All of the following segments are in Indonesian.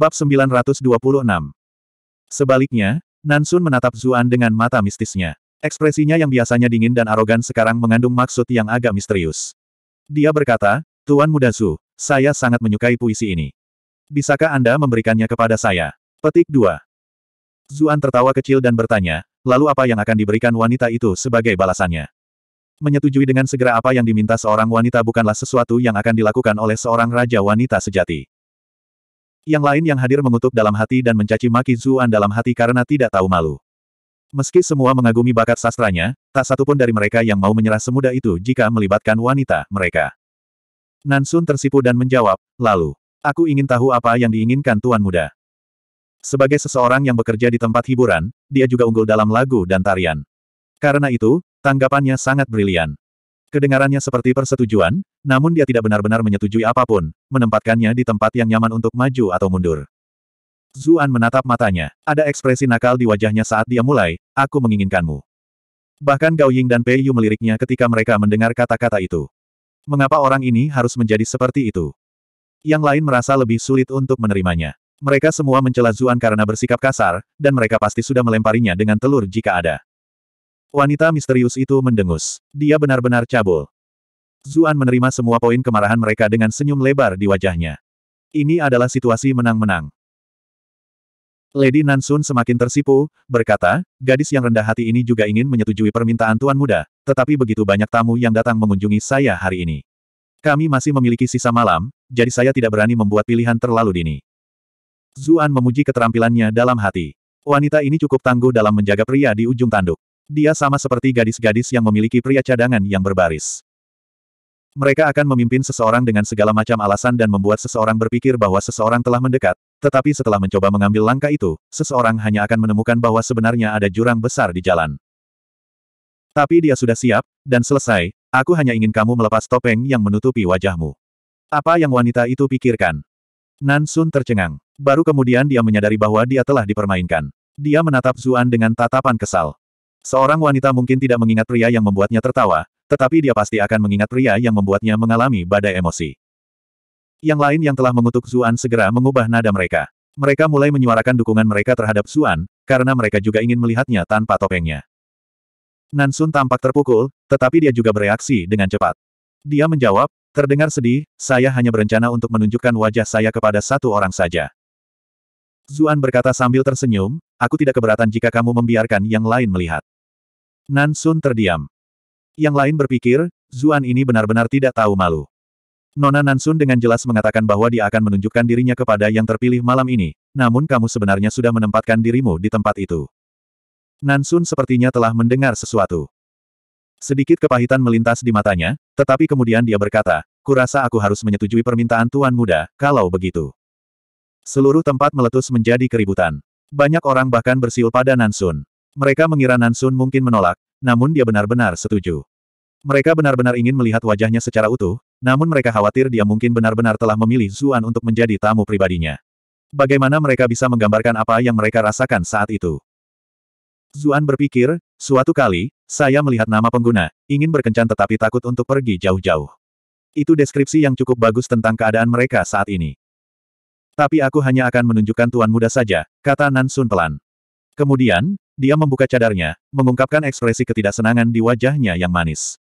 Bab 926 Sebaliknya, Nansun menatap Zuan dengan mata mistisnya. Ekspresinya yang biasanya dingin dan arogan sekarang mengandung maksud yang agak misterius. Dia berkata, Tuan Muda Zu, saya sangat menyukai puisi ini. Bisakah Anda memberikannya kepada saya? Petik 2. Zuan tertawa kecil dan bertanya, lalu apa yang akan diberikan wanita itu sebagai balasannya? menyetujui dengan segera apa yang diminta seorang wanita bukanlah sesuatu yang akan dilakukan oleh seorang raja wanita sejati. Yang lain yang hadir mengutuk dalam hati dan mencaci maki Zuan dalam hati karena tidak tahu malu. Meski semua mengagumi bakat sastranya, tak satupun dari mereka yang mau menyerah semudah itu jika melibatkan wanita mereka. Nansun tersipu dan menjawab, lalu, aku ingin tahu apa yang diinginkan Tuan Muda. Sebagai seseorang yang bekerja di tempat hiburan, dia juga unggul dalam lagu dan tarian. Karena itu, tanggapannya sangat brilian. Kedengarannya seperti persetujuan, namun dia tidak benar-benar menyetujui apapun, menempatkannya di tempat yang nyaman untuk maju atau mundur. Zuan menatap matanya. Ada ekspresi nakal di wajahnya saat dia mulai, aku menginginkanmu. Bahkan Gao Ying dan Pei Yu meliriknya ketika mereka mendengar kata-kata itu. Mengapa orang ini harus menjadi seperti itu? Yang lain merasa lebih sulit untuk menerimanya. Mereka semua mencela Zuan karena bersikap kasar, dan mereka pasti sudah melemparinya dengan telur jika ada. Wanita misterius itu mendengus. Dia benar-benar cabul. Zuan menerima semua poin kemarahan mereka dengan senyum lebar di wajahnya. Ini adalah situasi menang-menang. Lady Nansun semakin tersipu, berkata, gadis yang rendah hati ini juga ingin menyetujui permintaan Tuan Muda, tetapi begitu banyak tamu yang datang mengunjungi saya hari ini. Kami masih memiliki sisa malam, jadi saya tidak berani membuat pilihan terlalu dini. Zuan memuji keterampilannya dalam hati. Wanita ini cukup tangguh dalam menjaga pria di ujung tanduk. Dia sama seperti gadis-gadis yang memiliki pria cadangan yang berbaris. Mereka akan memimpin seseorang dengan segala macam alasan dan membuat seseorang berpikir bahwa seseorang telah mendekat, tetapi setelah mencoba mengambil langkah itu, seseorang hanya akan menemukan bahwa sebenarnya ada jurang besar di jalan. Tapi dia sudah siap, dan selesai, aku hanya ingin kamu melepas topeng yang menutupi wajahmu. Apa yang wanita itu pikirkan? Nan Sun tercengang. Baru kemudian dia menyadari bahwa dia telah dipermainkan. Dia menatap Zuan dengan tatapan kesal. Seorang wanita mungkin tidak mengingat pria yang membuatnya tertawa, tetapi dia pasti akan mengingat pria yang membuatnya mengalami badai emosi. Yang lain yang telah mengutuk Zuan segera mengubah nada mereka. Mereka mulai menyuarakan dukungan mereka terhadap Zuan, karena mereka juga ingin melihatnya tanpa topengnya. Nansun tampak terpukul, tetapi dia juga bereaksi dengan cepat. Dia menjawab, terdengar sedih, saya hanya berencana untuk menunjukkan wajah saya kepada satu orang saja. Zuan berkata sambil tersenyum, aku tidak keberatan jika kamu membiarkan yang lain melihat. Nansun terdiam. Yang lain berpikir, Zuan ini benar-benar tidak tahu malu. Nona Nansun dengan jelas mengatakan bahwa dia akan menunjukkan dirinya kepada yang terpilih malam ini, namun kamu sebenarnya sudah menempatkan dirimu di tempat itu. Nansun sepertinya telah mendengar sesuatu. Sedikit kepahitan melintas di matanya, tetapi kemudian dia berkata, kurasa aku harus menyetujui permintaan Tuan Muda, kalau begitu. Seluruh tempat meletus menjadi keributan. Banyak orang bahkan bersiul pada Nansun. Mereka mengira Nansun mungkin menolak, namun dia benar-benar setuju. Mereka benar-benar ingin melihat wajahnya secara utuh, namun mereka khawatir dia mungkin benar-benar telah memilih Zuan untuk menjadi tamu pribadinya. Bagaimana mereka bisa menggambarkan apa yang mereka rasakan saat itu? Zuan berpikir, suatu kali, saya melihat nama pengguna, ingin berkencan tetapi takut untuk pergi jauh-jauh. Itu deskripsi yang cukup bagus tentang keadaan mereka saat ini. Tapi aku hanya akan menunjukkan tuan muda saja, kata Nan Sun pelan. Kemudian, dia membuka cadarnya, mengungkapkan ekspresi ketidaksenangan di wajahnya yang manis.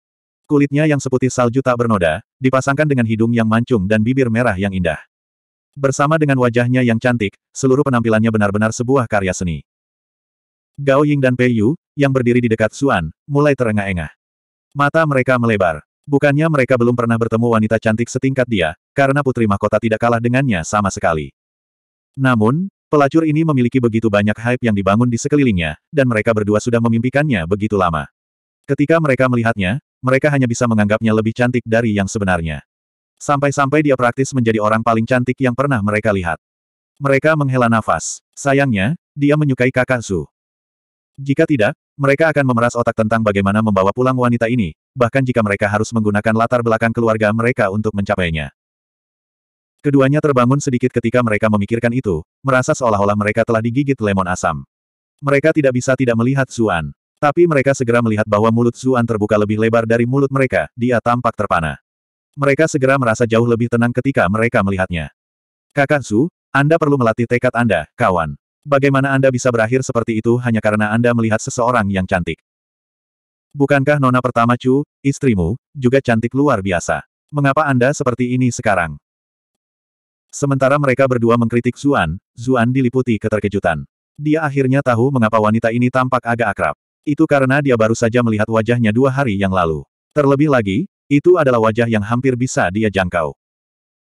Kulitnya yang seputih salju tak bernoda, dipasangkan dengan hidung yang mancung dan bibir merah yang indah. Bersama dengan wajahnya yang cantik, seluruh penampilannya benar-benar sebuah karya seni. Gao Ying dan Pei Yu, yang berdiri di dekat Suan, mulai terengah-engah. Mata mereka melebar. Bukannya mereka belum pernah bertemu wanita cantik setingkat dia, karena Putri Mahkota tidak kalah dengannya sama sekali. Namun, pelacur ini memiliki begitu banyak hype yang dibangun di sekelilingnya, dan mereka berdua sudah memimpikannya begitu lama. Ketika mereka melihatnya, mereka hanya bisa menganggapnya lebih cantik dari yang sebenarnya. Sampai-sampai dia praktis menjadi orang paling cantik yang pernah mereka lihat. Mereka menghela nafas. Sayangnya, dia menyukai kakak Su. Jika tidak, mereka akan memeras otak tentang bagaimana membawa pulang wanita ini, bahkan jika mereka harus menggunakan latar belakang keluarga mereka untuk mencapainya. Keduanya terbangun sedikit ketika mereka memikirkan itu, merasa seolah-olah mereka telah digigit lemon asam. Mereka tidak bisa tidak melihat Zuan. Tapi mereka segera melihat bahwa mulut Zuan terbuka lebih lebar dari mulut mereka, dia tampak terpana. Mereka segera merasa jauh lebih tenang ketika mereka melihatnya. Kakak Su, Anda perlu melatih tekad Anda, kawan. Bagaimana Anda bisa berakhir seperti itu hanya karena Anda melihat seseorang yang cantik? Bukankah nona pertama Chu, istrimu, juga cantik luar biasa? Mengapa Anda seperti ini sekarang? Sementara mereka berdua mengkritik Zuan, Zuan diliputi keterkejutan. Dia akhirnya tahu mengapa wanita ini tampak agak akrab. Itu karena dia baru saja melihat wajahnya dua hari yang lalu. Terlebih lagi, itu adalah wajah yang hampir bisa dia jangkau.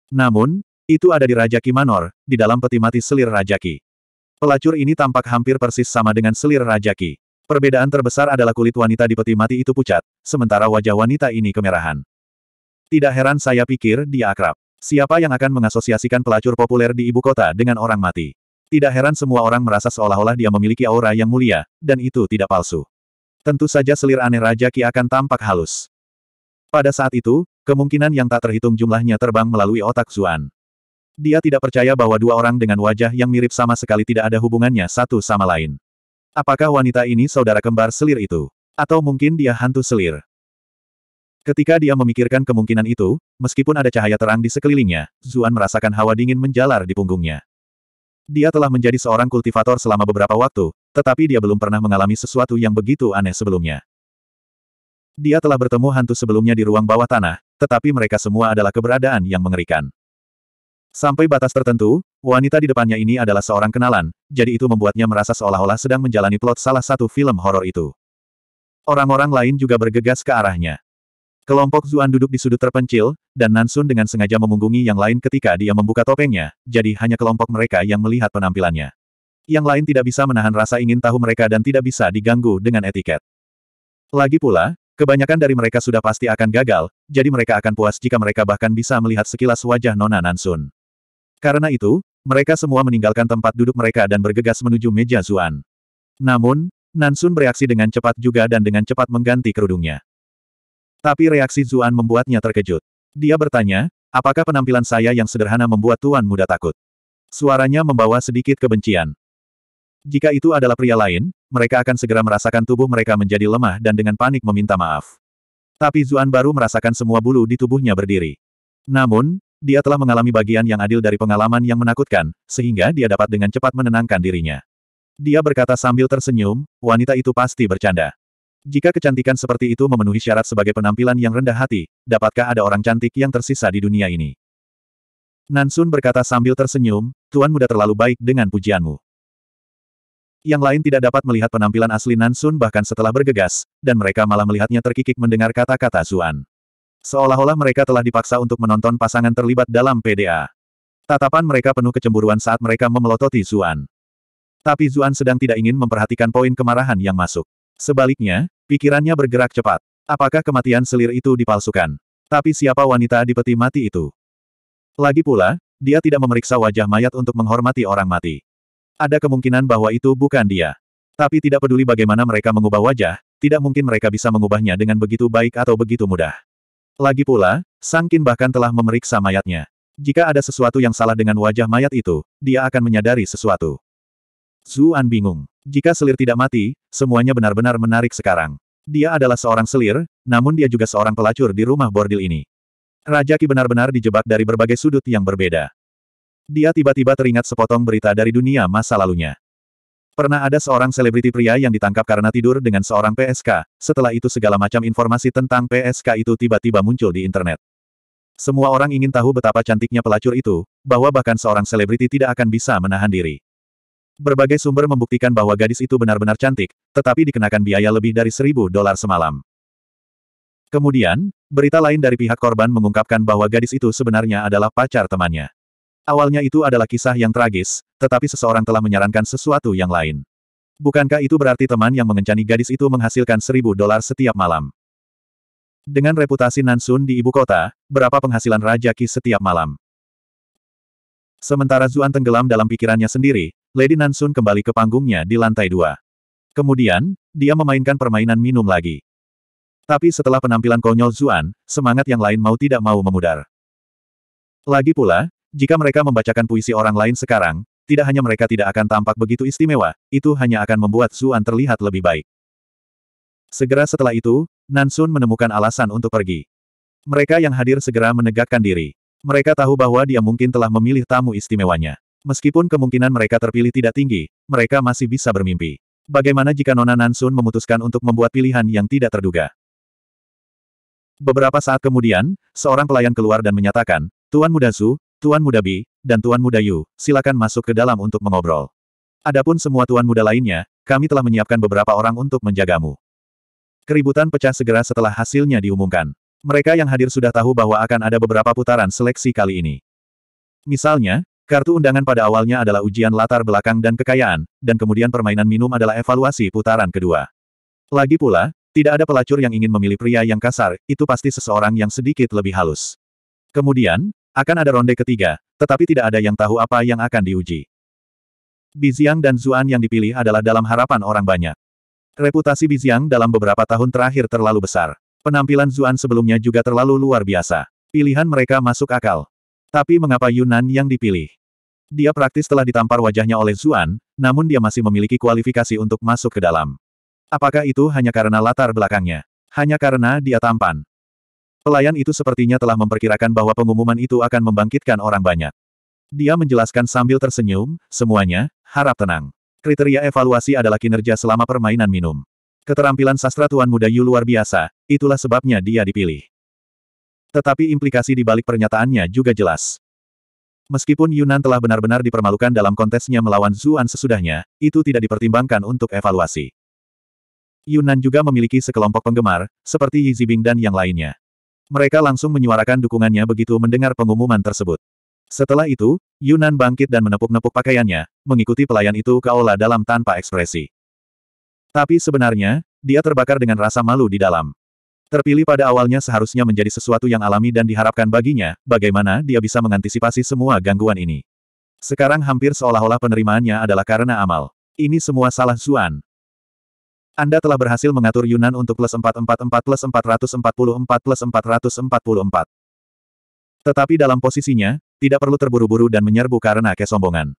Namun, itu ada di Raja Ki Manor, di dalam peti mati selir Raja Ki. Pelacur ini tampak hampir persis sama dengan selir Raja Ki. Perbedaan terbesar adalah kulit wanita di peti mati itu pucat, sementara wajah wanita ini kemerahan. Tidak heran saya pikir dia akrab. Siapa yang akan mengasosiasikan pelacur populer di ibu kota dengan orang mati? Tidak heran semua orang merasa seolah-olah dia memiliki aura yang mulia, dan itu tidak palsu. Tentu saja selir aneh Raja Ki akan tampak halus. Pada saat itu, kemungkinan yang tak terhitung jumlahnya terbang melalui otak Zuan. Dia tidak percaya bahwa dua orang dengan wajah yang mirip sama sekali tidak ada hubungannya satu sama lain. Apakah wanita ini saudara kembar selir itu? Atau mungkin dia hantu selir? Ketika dia memikirkan kemungkinan itu, meskipun ada cahaya terang di sekelilingnya, Zuan merasakan hawa dingin menjalar di punggungnya. Dia telah menjadi seorang kultivator selama beberapa waktu, tetapi dia belum pernah mengalami sesuatu yang begitu aneh sebelumnya. Dia telah bertemu hantu sebelumnya di ruang bawah tanah, tetapi mereka semua adalah keberadaan yang mengerikan. Sampai batas tertentu, wanita di depannya ini adalah seorang kenalan, jadi itu membuatnya merasa seolah-olah sedang menjalani plot salah satu film horor itu. Orang-orang lain juga bergegas ke arahnya. Kelompok Zuan duduk di sudut terpencil, dan Nansun dengan sengaja memunggungi yang lain ketika dia membuka topengnya, jadi hanya kelompok mereka yang melihat penampilannya. Yang lain tidak bisa menahan rasa ingin tahu mereka dan tidak bisa diganggu dengan etiket. Lagi pula, kebanyakan dari mereka sudah pasti akan gagal, jadi mereka akan puas jika mereka bahkan bisa melihat sekilas wajah Nona Nansun. Karena itu, mereka semua meninggalkan tempat duduk mereka dan bergegas menuju meja Zuan. Namun, Nansun bereaksi dengan cepat juga dan dengan cepat mengganti kerudungnya. Tapi reaksi Zuan membuatnya terkejut. Dia bertanya, apakah penampilan saya yang sederhana membuat tuan muda takut? Suaranya membawa sedikit kebencian. Jika itu adalah pria lain, mereka akan segera merasakan tubuh mereka menjadi lemah dan dengan panik meminta maaf. Tapi Zuan baru merasakan semua bulu di tubuhnya berdiri. Namun, dia telah mengalami bagian yang adil dari pengalaman yang menakutkan, sehingga dia dapat dengan cepat menenangkan dirinya. Dia berkata sambil tersenyum, wanita itu pasti bercanda. Jika kecantikan seperti itu memenuhi syarat sebagai penampilan yang rendah hati, dapatkah ada orang cantik yang tersisa di dunia ini? Nansun berkata sambil tersenyum, Tuan muda terlalu baik dengan pujianmu. Yang lain tidak dapat melihat penampilan asli Nansun bahkan setelah bergegas, dan mereka malah melihatnya terkikik mendengar kata-kata Zuan. Seolah-olah mereka telah dipaksa untuk menonton pasangan terlibat dalam PDA. Tatapan mereka penuh kecemburuan saat mereka memelototi Zuan. Tapi Zuan sedang tidak ingin memperhatikan poin kemarahan yang masuk. Sebaliknya, pikirannya bergerak cepat. Apakah kematian selir itu dipalsukan? Tapi siapa wanita di peti mati itu? Lagi pula, dia tidak memeriksa wajah mayat untuk menghormati orang mati. Ada kemungkinan bahwa itu bukan dia. Tapi tidak peduli bagaimana mereka mengubah wajah, tidak mungkin mereka bisa mengubahnya dengan begitu baik atau begitu mudah. Lagi pula, Sangkin bahkan telah memeriksa mayatnya. Jika ada sesuatu yang salah dengan wajah mayat itu, dia akan menyadari sesuatu. Zuan bingung. Jika selir tidak mati, semuanya benar-benar menarik sekarang. Dia adalah seorang selir, namun dia juga seorang pelacur di rumah bordil ini. Raja Ki benar-benar dijebak dari berbagai sudut yang berbeda. Dia tiba-tiba teringat sepotong berita dari dunia masa lalunya. Pernah ada seorang selebriti pria yang ditangkap karena tidur dengan seorang PSK, setelah itu segala macam informasi tentang PSK itu tiba-tiba muncul di internet. Semua orang ingin tahu betapa cantiknya pelacur itu, bahwa bahkan seorang selebriti tidak akan bisa menahan diri. Berbagai sumber membuktikan bahwa gadis itu benar-benar cantik, tetapi dikenakan biaya lebih dari seribu dolar semalam. Kemudian, berita lain dari pihak korban mengungkapkan bahwa gadis itu sebenarnya adalah pacar temannya. Awalnya itu adalah kisah yang tragis, tetapi seseorang telah menyarankan sesuatu yang lain. Bukankah itu berarti teman yang mengencani gadis itu menghasilkan seribu dolar setiap malam? Dengan reputasi Nansun di ibu kota, berapa penghasilan Raja Ki setiap malam? Sementara Zuan tenggelam dalam pikirannya sendiri, Lady Nansun kembali ke panggungnya di lantai dua. Kemudian, dia memainkan permainan minum lagi. Tapi setelah penampilan konyol Zuan, semangat yang lain mau tidak mau memudar. Lagi pula, jika mereka membacakan puisi orang lain sekarang, tidak hanya mereka tidak akan tampak begitu istimewa, itu hanya akan membuat Zuan terlihat lebih baik. Segera setelah itu, Nansun menemukan alasan untuk pergi. Mereka yang hadir segera menegakkan diri. Mereka tahu bahwa dia mungkin telah memilih tamu istimewanya. Meskipun kemungkinan mereka terpilih tidak tinggi, mereka masih bisa bermimpi. Bagaimana jika Nona Nansun memutuskan untuk membuat pilihan yang tidak terduga? Beberapa saat kemudian, seorang pelayan keluar dan menyatakan, Tuan Mudasu, Tuan Muda Bi, dan Tuan Muda Yu, silakan masuk ke dalam untuk mengobrol. Adapun semua Tuan Muda lainnya, kami telah menyiapkan beberapa orang untuk menjagamu. Keributan pecah segera setelah hasilnya diumumkan. Mereka yang hadir sudah tahu bahwa akan ada beberapa putaran seleksi kali ini. Misalnya, kartu undangan pada awalnya adalah ujian latar belakang dan kekayaan, dan kemudian permainan minum adalah evaluasi putaran kedua. Lagi pula, tidak ada pelacur yang ingin memilih pria yang kasar, itu pasti seseorang yang sedikit lebih halus. Kemudian, akan ada ronde ketiga, tetapi tidak ada yang tahu apa yang akan diuji. Biziang dan Zuan yang dipilih adalah dalam harapan orang banyak. Reputasi Biziang dalam beberapa tahun terakhir terlalu besar. Penampilan Zuan sebelumnya juga terlalu luar biasa. Pilihan mereka masuk akal. Tapi mengapa Yunan yang dipilih? Dia praktis telah ditampar wajahnya oleh Zuan, namun dia masih memiliki kualifikasi untuk masuk ke dalam. Apakah itu hanya karena latar belakangnya? Hanya karena dia tampan. Pelayan itu sepertinya telah memperkirakan bahwa pengumuman itu akan membangkitkan orang banyak. Dia menjelaskan sambil tersenyum, semuanya, harap tenang. Kriteria evaluasi adalah kinerja selama permainan minum. Keterampilan sastra Tuan Muda Yu luar biasa, itulah sebabnya dia dipilih. Tetapi implikasi di balik pernyataannya juga jelas. Meskipun Yunan telah benar-benar dipermalukan dalam kontesnya melawan Zuan sesudahnya, itu tidak dipertimbangkan untuk evaluasi. Yunan juga memiliki sekelompok penggemar, seperti Yi Zibing dan yang lainnya. Mereka langsung menyuarakan dukungannya begitu mendengar pengumuman tersebut. Setelah itu, Yunan bangkit dan menepuk-nepuk pakaiannya, mengikuti pelayan itu ke aula dalam tanpa ekspresi. Tapi sebenarnya, dia terbakar dengan rasa malu di dalam. Terpilih pada awalnya seharusnya menjadi sesuatu yang alami dan diharapkan baginya, bagaimana dia bisa mengantisipasi semua gangguan ini. Sekarang hampir seolah-olah penerimaannya adalah karena amal. Ini semua salah Zuan. Anda telah berhasil mengatur Yunan untuk plus 444 plus 444 plus 444. Tetapi dalam posisinya, tidak perlu terburu-buru dan menyerbu karena kesombongan.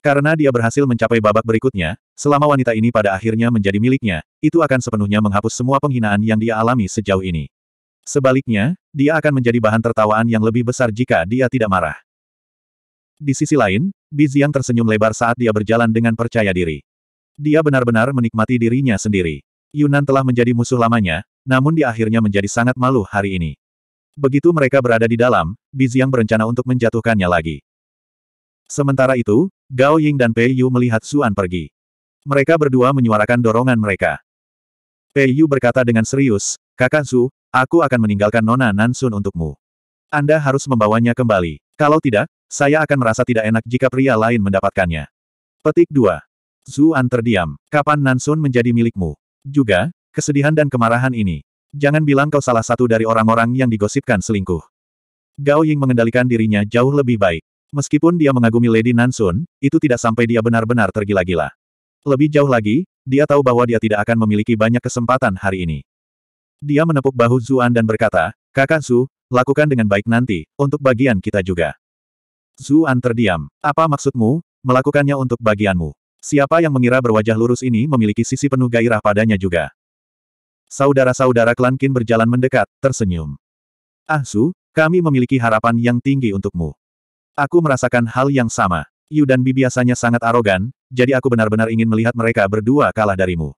Karena dia berhasil mencapai babak berikutnya, selama wanita ini pada akhirnya menjadi miliknya, itu akan sepenuhnya menghapus semua penghinaan yang dia alami sejauh ini. Sebaliknya, dia akan menjadi bahan tertawaan yang lebih besar jika dia tidak marah. Di sisi lain, yang tersenyum lebar saat dia berjalan dengan percaya diri. Dia benar-benar menikmati dirinya sendiri. Yunan telah menjadi musuh lamanya, namun di akhirnya menjadi sangat malu hari ini. Begitu mereka berada di dalam, Biziang berencana untuk menjatuhkannya lagi. Sementara itu, Gao Ying dan Pei Yu melihat Xuan pergi. Mereka berdua menyuarakan dorongan mereka. Pei Yu berkata dengan serius, Kakak Su, aku akan meninggalkan Nona Nansun untukmu. Anda harus membawanya kembali. Kalau tidak, saya akan merasa tidak enak jika pria lain mendapatkannya. Petik 2. Zuan terdiam. Kapan Nansun menjadi milikmu? Juga, kesedihan dan kemarahan ini. Jangan bilang kau salah satu dari orang-orang yang digosipkan selingkuh. Gao Ying mengendalikan dirinya jauh lebih baik. Meskipun dia mengagumi Lady Nansun, itu tidak sampai dia benar-benar tergila-gila. Lebih jauh lagi, dia tahu bahwa dia tidak akan memiliki banyak kesempatan hari ini. Dia menepuk bahu Zuan dan berkata, Kakak Zu, lakukan dengan baik nanti, untuk bagian kita juga. Zuan terdiam. Apa maksudmu, melakukannya untuk bagianmu? Siapa yang mengira berwajah lurus ini memiliki sisi penuh gairah padanya juga. Saudara-saudara klan Qin berjalan mendekat, tersenyum. Ah Su, kami memiliki harapan yang tinggi untukmu. Aku merasakan hal yang sama. Yu dan Bi biasanya sangat arogan, jadi aku benar-benar ingin melihat mereka berdua kalah darimu.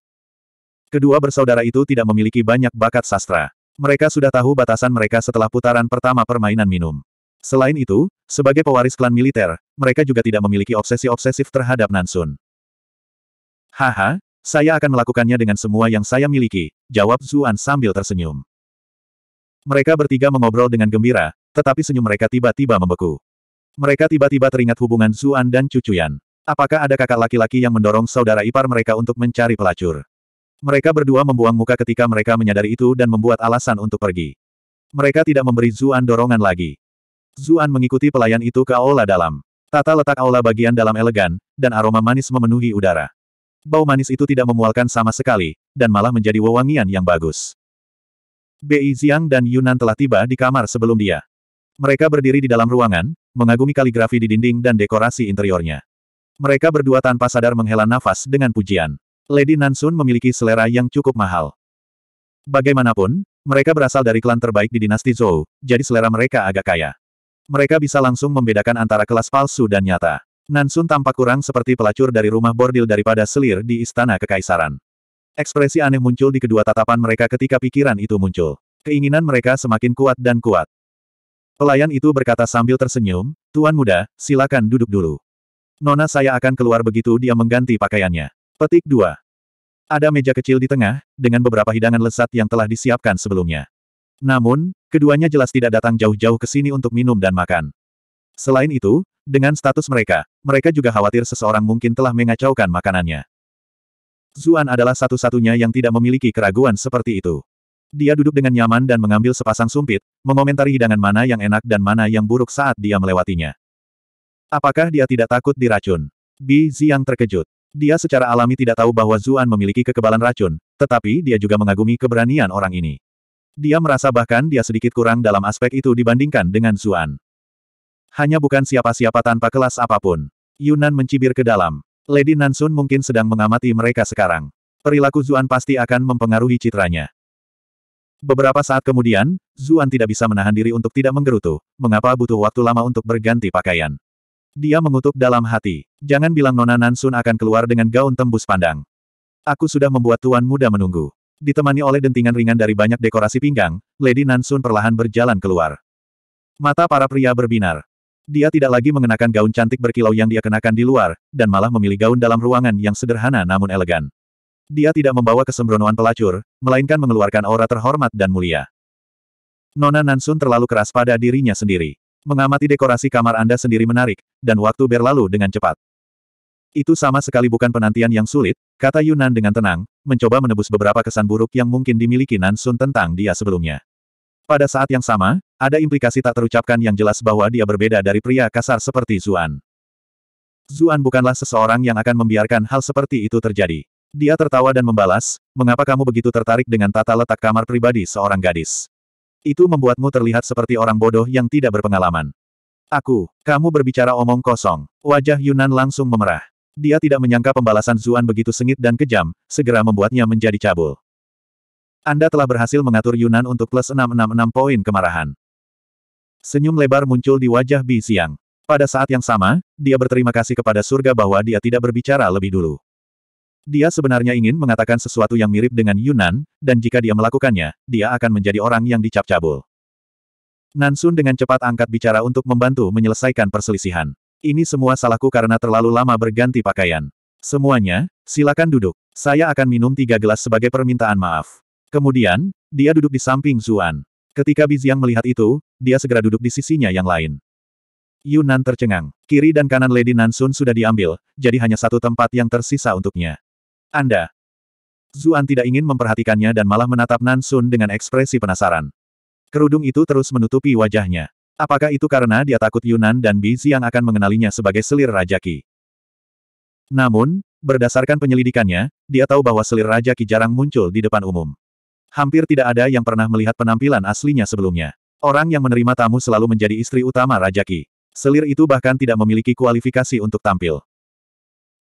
Kedua bersaudara itu tidak memiliki banyak bakat sastra. Mereka sudah tahu batasan mereka setelah putaran pertama permainan minum. Selain itu, sebagai pewaris klan militer, mereka juga tidak memiliki obsesi obsesif terhadap Nansun. Haha, saya akan melakukannya dengan semua yang saya miliki, jawab Zuan sambil tersenyum. Mereka bertiga mengobrol dengan gembira, tetapi senyum mereka tiba-tiba membeku. Mereka tiba-tiba teringat hubungan Zuan dan Cucuyan. Apakah ada kakak laki-laki yang mendorong saudara ipar mereka untuk mencari pelacur? Mereka berdua membuang muka ketika mereka menyadari itu dan membuat alasan untuk pergi. Mereka tidak memberi Zuan dorongan lagi. Zuan mengikuti pelayan itu ke aula dalam. Tata letak aula bagian dalam elegan, dan aroma manis memenuhi udara bau manis itu tidak memualkan sama sekali, dan malah menjadi wewangian yang bagus. Bei Ziang dan Yunan telah tiba di kamar sebelum dia. Mereka berdiri di dalam ruangan, mengagumi kaligrafi di dinding dan dekorasi interiornya. Mereka berdua tanpa sadar menghela nafas dengan pujian. Lady Nansun memiliki selera yang cukup mahal. Bagaimanapun, mereka berasal dari klan terbaik di dinasti Zhou, jadi selera mereka agak kaya. Mereka bisa langsung membedakan antara kelas palsu dan nyata. Nansun tampak kurang seperti pelacur dari rumah bordil daripada selir di istana kekaisaran. Ekspresi aneh muncul di kedua tatapan mereka ketika pikiran itu muncul. Keinginan mereka semakin kuat dan kuat. Pelayan itu berkata sambil tersenyum, Tuan muda, silakan duduk dulu. Nona saya akan keluar begitu dia mengganti pakaiannya. Petik 2. Ada meja kecil di tengah, dengan beberapa hidangan lezat yang telah disiapkan sebelumnya. Namun, keduanya jelas tidak datang jauh-jauh ke sini untuk minum dan makan. Selain itu, dengan status mereka, mereka juga khawatir seseorang mungkin telah mengacaukan makanannya. Zuan adalah satu-satunya yang tidak memiliki keraguan seperti itu. Dia duduk dengan nyaman dan mengambil sepasang sumpit, mengomentari hidangan mana yang enak dan mana yang buruk saat dia melewatinya. Apakah dia tidak takut diracun? Bi Ziang terkejut. Dia secara alami tidak tahu bahwa Zuan memiliki kekebalan racun, tetapi dia juga mengagumi keberanian orang ini. Dia merasa bahkan dia sedikit kurang dalam aspek itu dibandingkan dengan Zuan. Hanya bukan siapa-siapa tanpa kelas apapun. Yunan mencibir ke dalam. Lady Nansun mungkin sedang mengamati mereka sekarang. Perilaku Zuan pasti akan mempengaruhi citranya. Beberapa saat kemudian, Zuan tidak bisa menahan diri untuk tidak menggerutu. Mengapa butuh waktu lama untuk berganti pakaian? Dia mengutuk dalam hati. Jangan bilang Nona Nansun akan keluar dengan gaun tembus pandang. Aku sudah membuat tuan muda menunggu. Ditemani oleh dentingan ringan dari banyak dekorasi pinggang, Lady Nansun perlahan berjalan keluar. Mata para pria berbinar. Dia tidak lagi mengenakan gaun cantik berkilau yang dia kenakan di luar, dan malah memilih gaun dalam ruangan yang sederhana namun elegan. Dia tidak membawa kesembronoan pelacur, melainkan mengeluarkan aura terhormat dan mulia. Nona Nansun terlalu keras pada dirinya sendiri. Mengamati dekorasi kamar Anda sendiri menarik, dan waktu berlalu dengan cepat. Itu sama sekali bukan penantian yang sulit, kata Yunan dengan tenang, mencoba menebus beberapa kesan buruk yang mungkin dimiliki Nansun tentang dia sebelumnya. Pada saat yang sama, ada implikasi tak terucapkan yang jelas bahwa dia berbeda dari pria kasar seperti Zuan. Zuan bukanlah seseorang yang akan membiarkan hal seperti itu terjadi. Dia tertawa dan membalas, mengapa kamu begitu tertarik dengan tata letak kamar pribadi seorang gadis? Itu membuatmu terlihat seperti orang bodoh yang tidak berpengalaman. Aku, kamu berbicara omong kosong. Wajah Yunan langsung memerah. Dia tidak menyangka pembalasan Zuan begitu sengit dan kejam, segera membuatnya menjadi cabul. Anda telah berhasil mengatur Yunan untuk plus 666 poin kemarahan. Senyum lebar muncul di wajah Bi Siang. Pada saat yang sama, dia berterima kasih kepada surga bahwa dia tidak berbicara lebih dulu. Dia sebenarnya ingin mengatakan sesuatu yang mirip dengan Yunan, dan jika dia melakukannya, dia akan menjadi orang yang dicap-cabul. Nansun dengan cepat angkat bicara untuk membantu menyelesaikan perselisihan. Ini semua salahku karena terlalu lama berganti pakaian. Semuanya, silakan duduk. Saya akan minum tiga gelas sebagai permintaan maaf. Kemudian, dia duduk di samping Zuan. Ketika Biziang melihat itu, dia segera duduk di sisinya yang lain. Yunan tercengang. Kiri dan kanan Lady Nansun sudah diambil, jadi hanya satu tempat yang tersisa untuknya. Anda. Zuan tidak ingin memperhatikannya dan malah menatap Nansun dengan ekspresi penasaran. Kerudung itu terus menutupi wajahnya. Apakah itu karena dia takut Yunan dan Bizi yang akan mengenalinya sebagai selir Raja Ki? Namun, berdasarkan penyelidikannya, dia tahu bahwa selir Raja Ki jarang muncul di depan umum. Hampir tidak ada yang pernah melihat penampilan aslinya sebelumnya. Orang yang menerima tamu selalu menjadi istri utama Raja Ki. Selir itu bahkan tidak memiliki kualifikasi untuk tampil.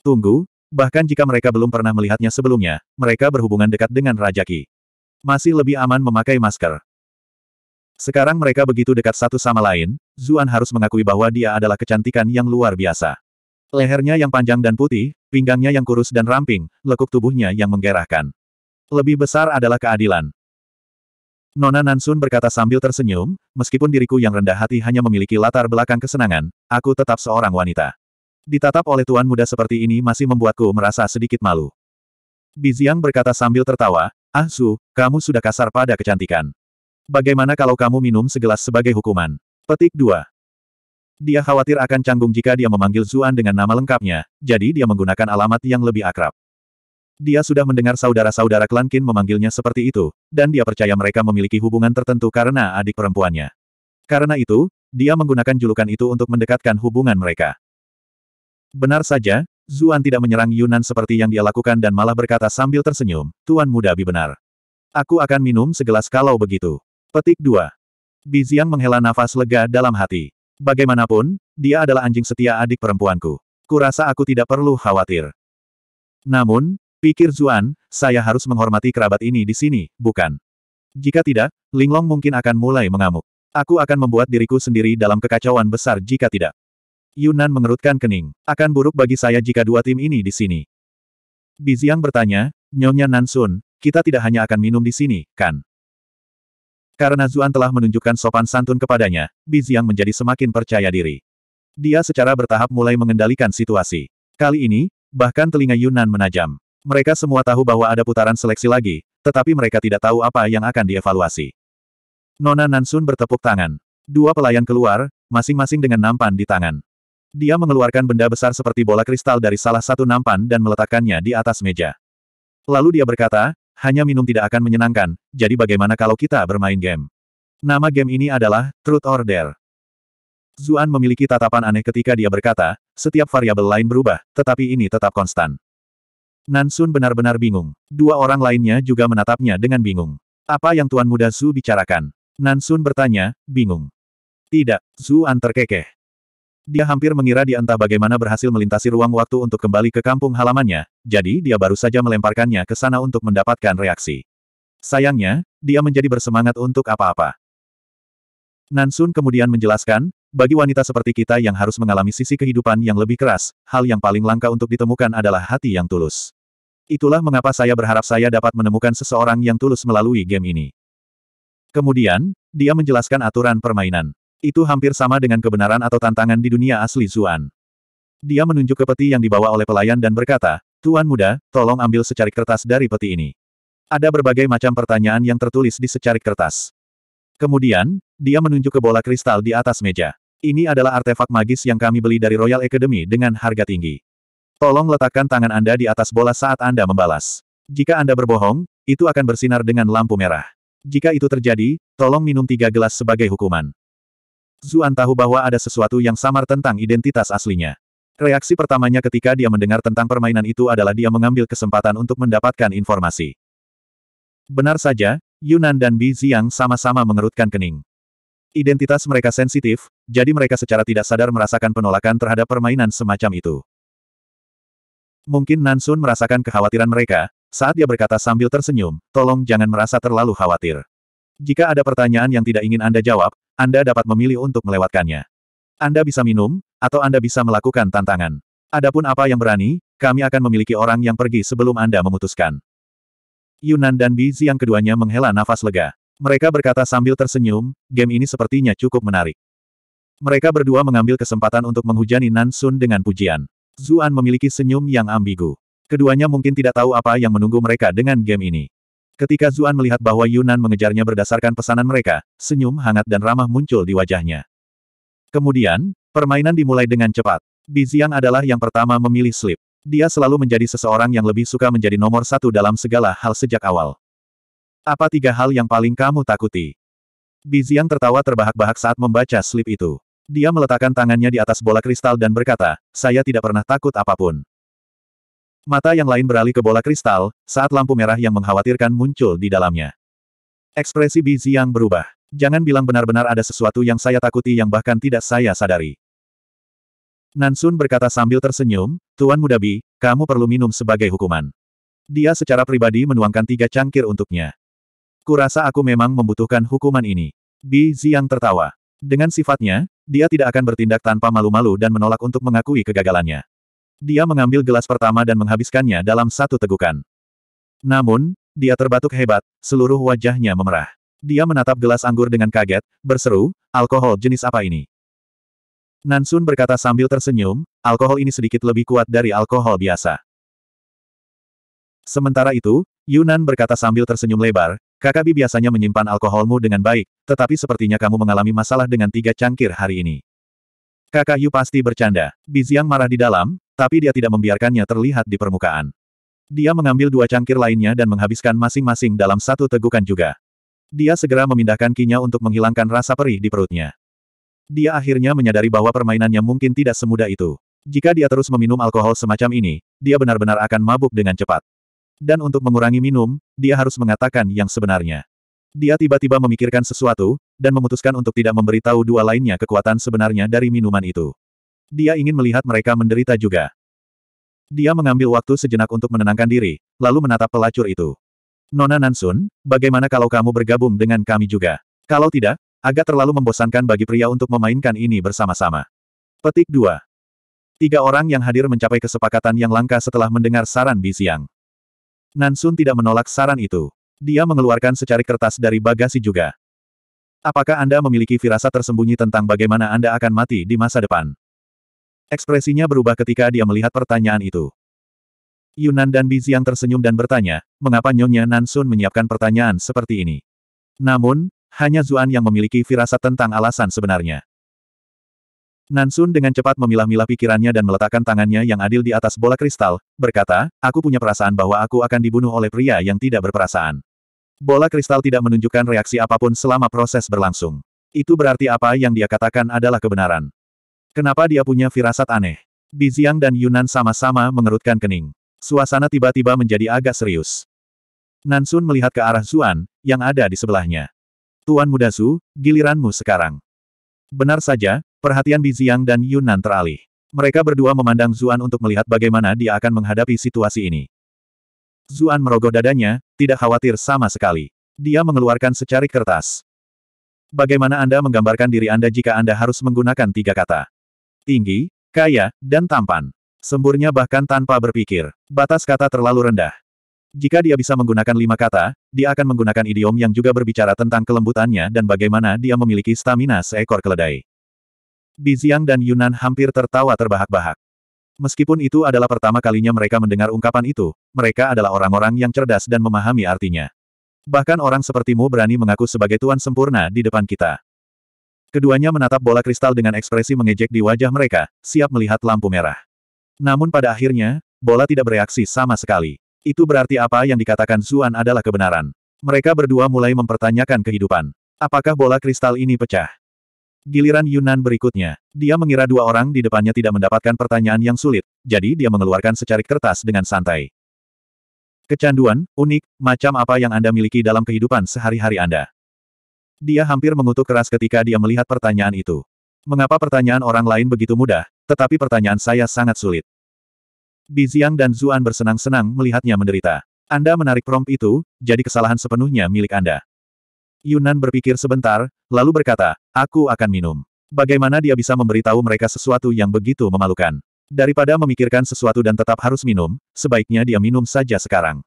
Tunggu, bahkan jika mereka belum pernah melihatnya sebelumnya, mereka berhubungan dekat dengan Raja Ki. Masih lebih aman memakai masker. Sekarang mereka begitu dekat satu sama lain, Zuan harus mengakui bahwa dia adalah kecantikan yang luar biasa. Lehernya yang panjang dan putih, pinggangnya yang kurus dan ramping, lekuk tubuhnya yang menggerahkan. Lebih besar adalah keadilan. Nona Nansun berkata sambil tersenyum, meskipun diriku yang rendah hati hanya memiliki latar belakang kesenangan, aku tetap seorang wanita. Ditatap oleh tuan muda seperti ini masih membuatku merasa sedikit malu. Biziang berkata sambil tertawa, Ah Su, kamu sudah kasar pada kecantikan. Bagaimana kalau kamu minum segelas sebagai hukuman? Petik 2. Dia khawatir akan canggung jika dia memanggil Zuan dengan nama lengkapnya, jadi dia menggunakan alamat yang lebih akrab. Dia sudah mendengar saudara-saudara klan Qin memanggilnya seperti itu, dan dia percaya mereka memiliki hubungan tertentu karena adik perempuannya. Karena itu, dia menggunakan julukan itu untuk mendekatkan hubungan mereka. Benar saja, Zuan tidak menyerang Yunan seperti yang dia lakukan dan malah berkata sambil tersenyum, Tuan Muda Bi benar. Aku akan minum segelas kalau begitu. Petik 2. Biziang menghela nafas lega dalam hati. Bagaimanapun, dia adalah anjing setia adik perempuanku. Kurasa aku tidak perlu khawatir. Namun, Pikir Zuan, saya harus menghormati kerabat ini di sini, bukan? Jika tidak, Linglong mungkin akan mulai mengamuk. Aku akan membuat diriku sendiri dalam kekacauan besar jika tidak. Yunan mengerutkan kening. Akan buruk bagi saya jika dua tim ini di sini. Biziang bertanya, Nyonya Nansun, kita tidak hanya akan minum di sini, kan? Karena Zuan telah menunjukkan sopan santun kepadanya, Biziang menjadi semakin percaya diri. Dia secara bertahap mulai mengendalikan situasi. Kali ini, bahkan telinga Yunan menajam. Mereka semua tahu bahwa ada putaran seleksi lagi, tetapi mereka tidak tahu apa yang akan dievaluasi. Nona Nansun bertepuk tangan. Dua pelayan keluar, masing-masing dengan nampan di tangan. Dia mengeluarkan benda besar seperti bola kristal dari salah satu nampan dan meletakkannya di atas meja. Lalu dia berkata, hanya minum tidak akan menyenangkan, jadi bagaimana kalau kita bermain game? Nama game ini adalah Truth or Dare. Zuan memiliki tatapan aneh ketika dia berkata, setiap variabel lain berubah, tetapi ini tetap konstan. Nansun benar-benar bingung. Dua orang lainnya juga menatapnya dengan bingung. Apa yang Tuan Muda Su bicarakan? Nansun bertanya, bingung. Tidak, Zhu terkekeh. Dia hampir mengira dia entah bagaimana berhasil melintasi ruang waktu untuk kembali ke kampung halamannya, jadi dia baru saja melemparkannya ke sana untuk mendapatkan reaksi. Sayangnya, dia menjadi bersemangat untuk apa-apa. Nansun kemudian menjelaskan, bagi wanita seperti kita yang harus mengalami sisi kehidupan yang lebih keras, hal yang paling langka untuk ditemukan adalah hati yang tulus. Itulah mengapa saya berharap saya dapat menemukan seseorang yang tulus melalui game ini. Kemudian, dia menjelaskan aturan permainan. Itu hampir sama dengan kebenaran atau tantangan di dunia asli Zuan. Dia menunjuk ke peti yang dibawa oleh pelayan dan berkata, Tuan muda, tolong ambil secarik kertas dari peti ini. Ada berbagai macam pertanyaan yang tertulis di secarik kertas. Kemudian, dia menunjuk ke bola kristal di atas meja. Ini adalah artefak magis yang kami beli dari Royal Academy dengan harga tinggi. Tolong letakkan tangan Anda di atas bola saat Anda membalas. Jika Anda berbohong, itu akan bersinar dengan lampu merah. Jika itu terjadi, tolong minum tiga gelas sebagai hukuman. Zuan tahu bahwa ada sesuatu yang samar tentang identitas aslinya. Reaksi pertamanya ketika dia mendengar tentang permainan itu adalah dia mengambil kesempatan untuk mendapatkan informasi. Benar saja, Yunan dan Bi Ziang sama-sama mengerutkan kening. Identitas mereka sensitif, jadi mereka secara tidak sadar merasakan penolakan terhadap permainan semacam itu. Mungkin Nansun merasakan kekhawatiran mereka, saat dia berkata sambil tersenyum, tolong jangan merasa terlalu khawatir. Jika ada pertanyaan yang tidak ingin Anda jawab, Anda dapat memilih untuk melewatkannya. Anda bisa minum, atau Anda bisa melakukan tantangan. Adapun apa yang berani, kami akan memiliki orang yang pergi sebelum Anda memutuskan. Yunan dan Bi yang keduanya menghela nafas lega. Mereka berkata sambil tersenyum, game ini sepertinya cukup menarik. Mereka berdua mengambil kesempatan untuk menghujani Nansun dengan pujian. Zuan memiliki senyum yang ambigu. Keduanya mungkin tidak tahu apa yang menunggu mereka dengan game ini. Ketika Zuan melihat bahwa Yunan mengejarnya berdasarkan pesanan mereka, senyum hangat dan ramah muncul di wajahnya. Kemudian, permainan dimulai dengan cepat. Biziang adalah yang pertama memilih slip. Dia selalu menjadi seseorang yang lebih suka menjadi nomor satu dalam segala hal sejak awal. Apa tiga hal yang paling kamu takuti? Biziang tertawa terbahak-bahak saat membaca slip itu. Dia meletakkan tangannya di atas bola kristal dan berkata, saya tidak pernah takut apapun. Mata yang lain beralih ke bola kristal, saat lampu merah yang mengkhawatirkan muncul di dalamnya. Ekspresi Bi Ziyang berubah. Jangan bilang benar-benar ada sesuatu yang saya takuti yang bahkan tidak saya sadari. Nansun berkata sambil tersenyum, Tuan Muda Bi, kamu perlu minum sebagai hukuman. Dia secara pribadi menuangkan tiga cangkir untuknya. Kurasa aku memang membutuhkan hukuman ini. Bi Ziyang tertawa. Dengan sifatnya, dia tidak akan bertindak tanpa malu-malu dan menolak untuk mengakui kegagalannya. Dia mengambil gelas pertama dan menghabiskannya dalam satu tegukan. Namun, dia terbatuk hebat, seluruh wajahnya memerah. Dia menatap gelas anggur dengan kaget, berseru, alkohol jenis apa ini? Nansun berkata sambil tersenyum, alkohol ini sedikit lebih kuat dari alkohol biasa. Sementara itu, Yunan berkata sambil tersenyum lebar, Kakak bi biasanya menyimpan alkoholmu dengan baik, tetapi sepertinya kamu mengalami masalah dengan tiga cangkir hari ini. Kakak Yu pasti bercanda. Biziang marah di dalam, tapi dia tidak membiarkannya terlihat di permukaan. Dia mengambil dua cangkir lainnya dan menghabiskan masing-masing dalam satu tegukan juga. Dia segera memindahkan kinya untuk menghilangkan rasa perih di perutnya. Dia akhirnya menyadari bahwa permainannya mungkin tidak semudah itu. Jika dia terus meminum alkohol semacam ini, dia benar-benar akan mabuk dengan cepat. Dan untuk mengurangi minum, dia harus mengatakan yang sebenarnya. Dia tiba-tiba memikirkan sesuatu, dan memutuskan untuk tidak memberitahu dua lainnya kekuatan sebenarnya dari minuman itu. Dia ingin melihat mereka menderita juga. Dia mengambil waktu sejenak untuk menenangkan diri, lalu menatap pelacur itu. Nona Nansun, bagaimana kalau kamu bergabung dengan kami juga? Kalau tidak, agak terlalu membosankan bagi pria untuk memainkan ini bersama-sama. Petik 2. Tiga orang yang hadir mencapai kesepakatan yang langka setelah mendengar saran Bi Siang. Nansun tidak menolak saran itu. Dia mengeluarkan secarik kertas dari bagasi juga. Apakah Anda memiliki firasat tersembunyi tentang bagaimana Anda akan mati di masa depan? Ekspresinya berubah ketika dia melihat pertanyaan itu. Yunan dan Bizi yang tersenyum dan bertanya, mengapa Nyonya Nansun menyiapkan pertanyaan seperti ini? Namun, hanya Zuan yang memiliki firasat tentang alasan sebenarnya. Nansun dengan cepat memilah-milah pikirannya dan meletakkan tangannya yang adil di atas bola kristal, berkata, aku punya perasaan bahwa aku akan dibunuh oleh pria yang tidak berperasaan. Bola kristal tidak menunjukkan reaksi apapun selama proses berlangsung. Itu berarti apa yang dia katakan adalah kebenaran. Kenapa dia punya firasat aneh? Biziang dan Yunan sama-sama mengerutkan kening. Suasana tiba-tiba menjadi agak serius. Nansun melihat ke arah Zuan, yang ada di sebelahnya. Tuan Muda Su, giliranmu sekarang. Benar saja, Perhatian Bi Ziyang dan Yunan teralih. Mereka berdua memandang Zuan untuk melihat bagaimana dia akan menghadapi situasi ini. Zuan merogoh dadanya, tidak khawatir sama sekali. Dia mengeluarkan secarik kertas. Bagaimana Anda menggambarkan diri Anda jika Anda harus menggunakan tiga kata? Tinggi, kaya, dan tampan. Semburnya bahkan tanpa berpikir. Batas kata terlalu rendah. Jika dia bisa menggunakan lima kata, dia akan menggunakan idiom yang juga berbicara tentang kelembutannya dan bagaimana dia memiliki stamina seekor keledai. Biziang dan Yunan hampir tertawa terbahak-bahak. Meskipun itu adalah pertama kalinya mereka mendengar ungkapan itu, mereka adalah orang-orang yang cerdas dan memahami artinya. Bahkan orang sepertimu berani mengaku sebagai tuan sempurna di depan kita. Keduanya menatap bola kristal dengan ekspresi mengejek di wajah mereka, siap melihat lampu merah. Namun pada akhirnya, bola tidak bereaksi sama sekali. Itu berarti apa yang dikatakan Zuan adalah kebenaran. Mereka berdua mulai mempertanyakan kehidupan. Apakah bola kristal ini pecah? Giliran Yunan berikutnya. Dia mengira dua orang di depannya tidak mendapatkan pertanyaan yang sulit, jadi dia mengeluarkan secarik kertas dengan santai. Kecanduan, unik, macam apa yang Anda miliki dalam kehidupan sehari-hari Anda? Dia hampir mengutuk keras ketika dia melihat pertanyaan itu. Mengapa pertanyaan orang lain begitu mudah, tetapi pertanyaan saya sangat sulit? Biziang dan Zuan bersenang-senang melihatnya menderita. Anda menarik prompt itu, jadi kesalahan sepenuhnya milik Anda. Yunan berpikir sebentar, lalu berkata, aku akan minum. Bagaimana dia bisa memberitahu mereka sesuatu yang begitu memalukan? Daripada memikirkan sesuatu dan tetap harus minum, sebaiknya dia minum saja sekarang.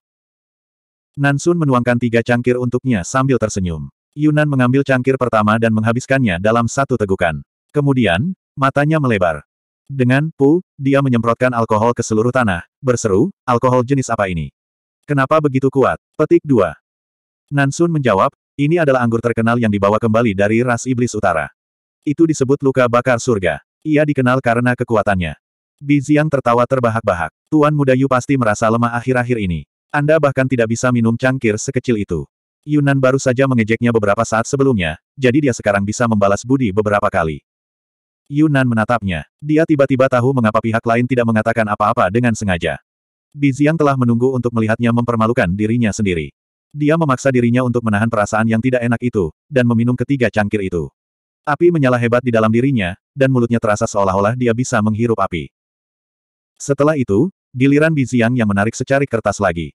Nansun menuangkan tiga cangkir untuknya sambil tersenyum. Yunan mengambil cangkir pertama dan menghabiskannya dalam satu tegukan. Kemudian, matanya melebar. Dengan pu, dia menyemprotkan alkohol ke seluruh tanah, berseru, alkohol jenis apa ini? Kenapa begitu kuat? Petik 2. Nansun menjawab, ini adalah anggur terkenal yang dibawa kembali dari ras iblis utara. Itu disebut luka bakar surga. Ia dikenal karena kekuatannya. Biziang tertawa terbahak-bahak. Tuan muda Yu pasti merasa lemah akhir-akhir ini. Anda bahkan tidak bisa minum cangkir sekecil itu. Yunan baru saja mengejeknya beberapa saat sebelumnya, jadi dia sekarang bisa membalas budi beberapa kali. Yunan menatapnya. Dia tiba-tiba tahu mengapa pihak lain tidak mengatakan apa-apa dengan sengaja. Biziang telah menunggu untuk melihatnya mempermalukan dirinya sendiri. Dia memaksa dirinya untuk menahan perasaan yang tidak enak itu, dan meminum ketiga cangkir itu. Api menyala hebat di dalam dirinya, dan mulutnya terasa seolah-olah dia bisa menghirup api. Setelah itu, giliran Biziang yang menarik secari kertas lagi.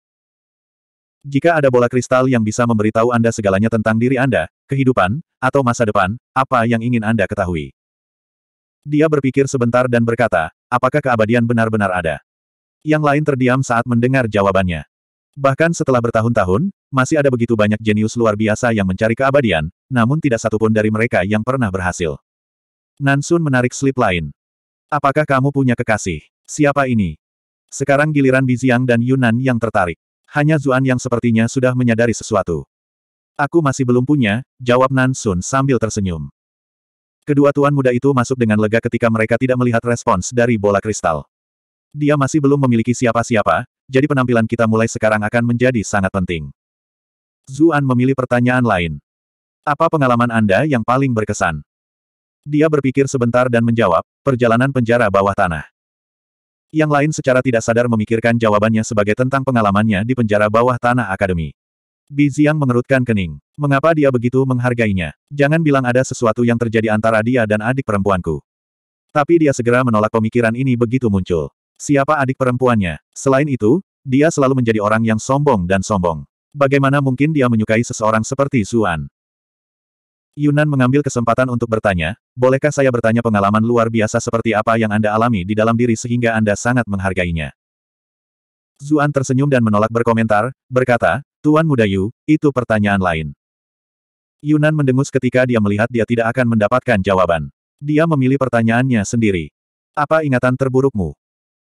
Jika ada bola kristal yang bisa memberitahu Anda segalanya tentang diri Anda, kehidupan, atau masa depan, apa yang ingin Anda ketahui? Dia berpikir sebentar dan berkata, apakah keabadian benar-benar ada? Yang lain terdiam saat mendengar jawabannya. Bahkan setelah bertahun-tahun, masih ada begitu banyak jenius luar biasa yang mencari keabadian, namun tidak satupun dari mereka yang pernah berhasil. Nansun menarik slip lain. Apakah kamu punya kekasih? Siapa ini? Sekarang giliran Biziang dan Yunan yang tertarik. Hanya Zuan yang sepertinya sudah menyadari sesuatu. Aku masih belum punya, jawab Nansun sambil tersenyum. Kedua tuan muda itu masuk dengan lega ketika mereka tidak melihat respons dari bola kristal. Dia masih belum memiliki siapa-siapa, jadi penampilan kita mulai sekarang akan menjadi sangat penting. Zuan memilih pertanyaan lain. Apa pengalaman Anda yang paling berkesan? Dia berpikir sebentar dan menjawab, perjalanan penjara bawah tanah. Yang lain secara tidak sadar memikirkan jawabannya sebagai tentang pengalamannya di penjara bawah tanah akademi. Biziang mengerutkan kening. Mengapa dia begitu menghargainya? Jangan bilang ada sesuatu yang terjadi antara dia dan adik perempuanku. Tapi dia segera menolak pemikiran ini begitu muncul. Siapa adik perempuannya? Selain itu, dia selalu menjadi orang yang sombong dan sombong. Bagaimana mungkin dia menyukai seseorang seperti Suan? Yunan mengambil kesempatan untuk bertanya, bolehkah saya bertanya pengalaman luar biasa seperti apa yang Anda alami di dalam diri sehingga Anda sangat menghargainya? Zuan tersenyum dan menolak berkomentar, berkata, Tuan Muda Yu, itu pertanyaan lain. Yunan mendengus ketika dia melihat dia tidak akan mendapatkan jawaban. Dia memilih pertanyaannya sendiri. Apa ingatan terburukmu?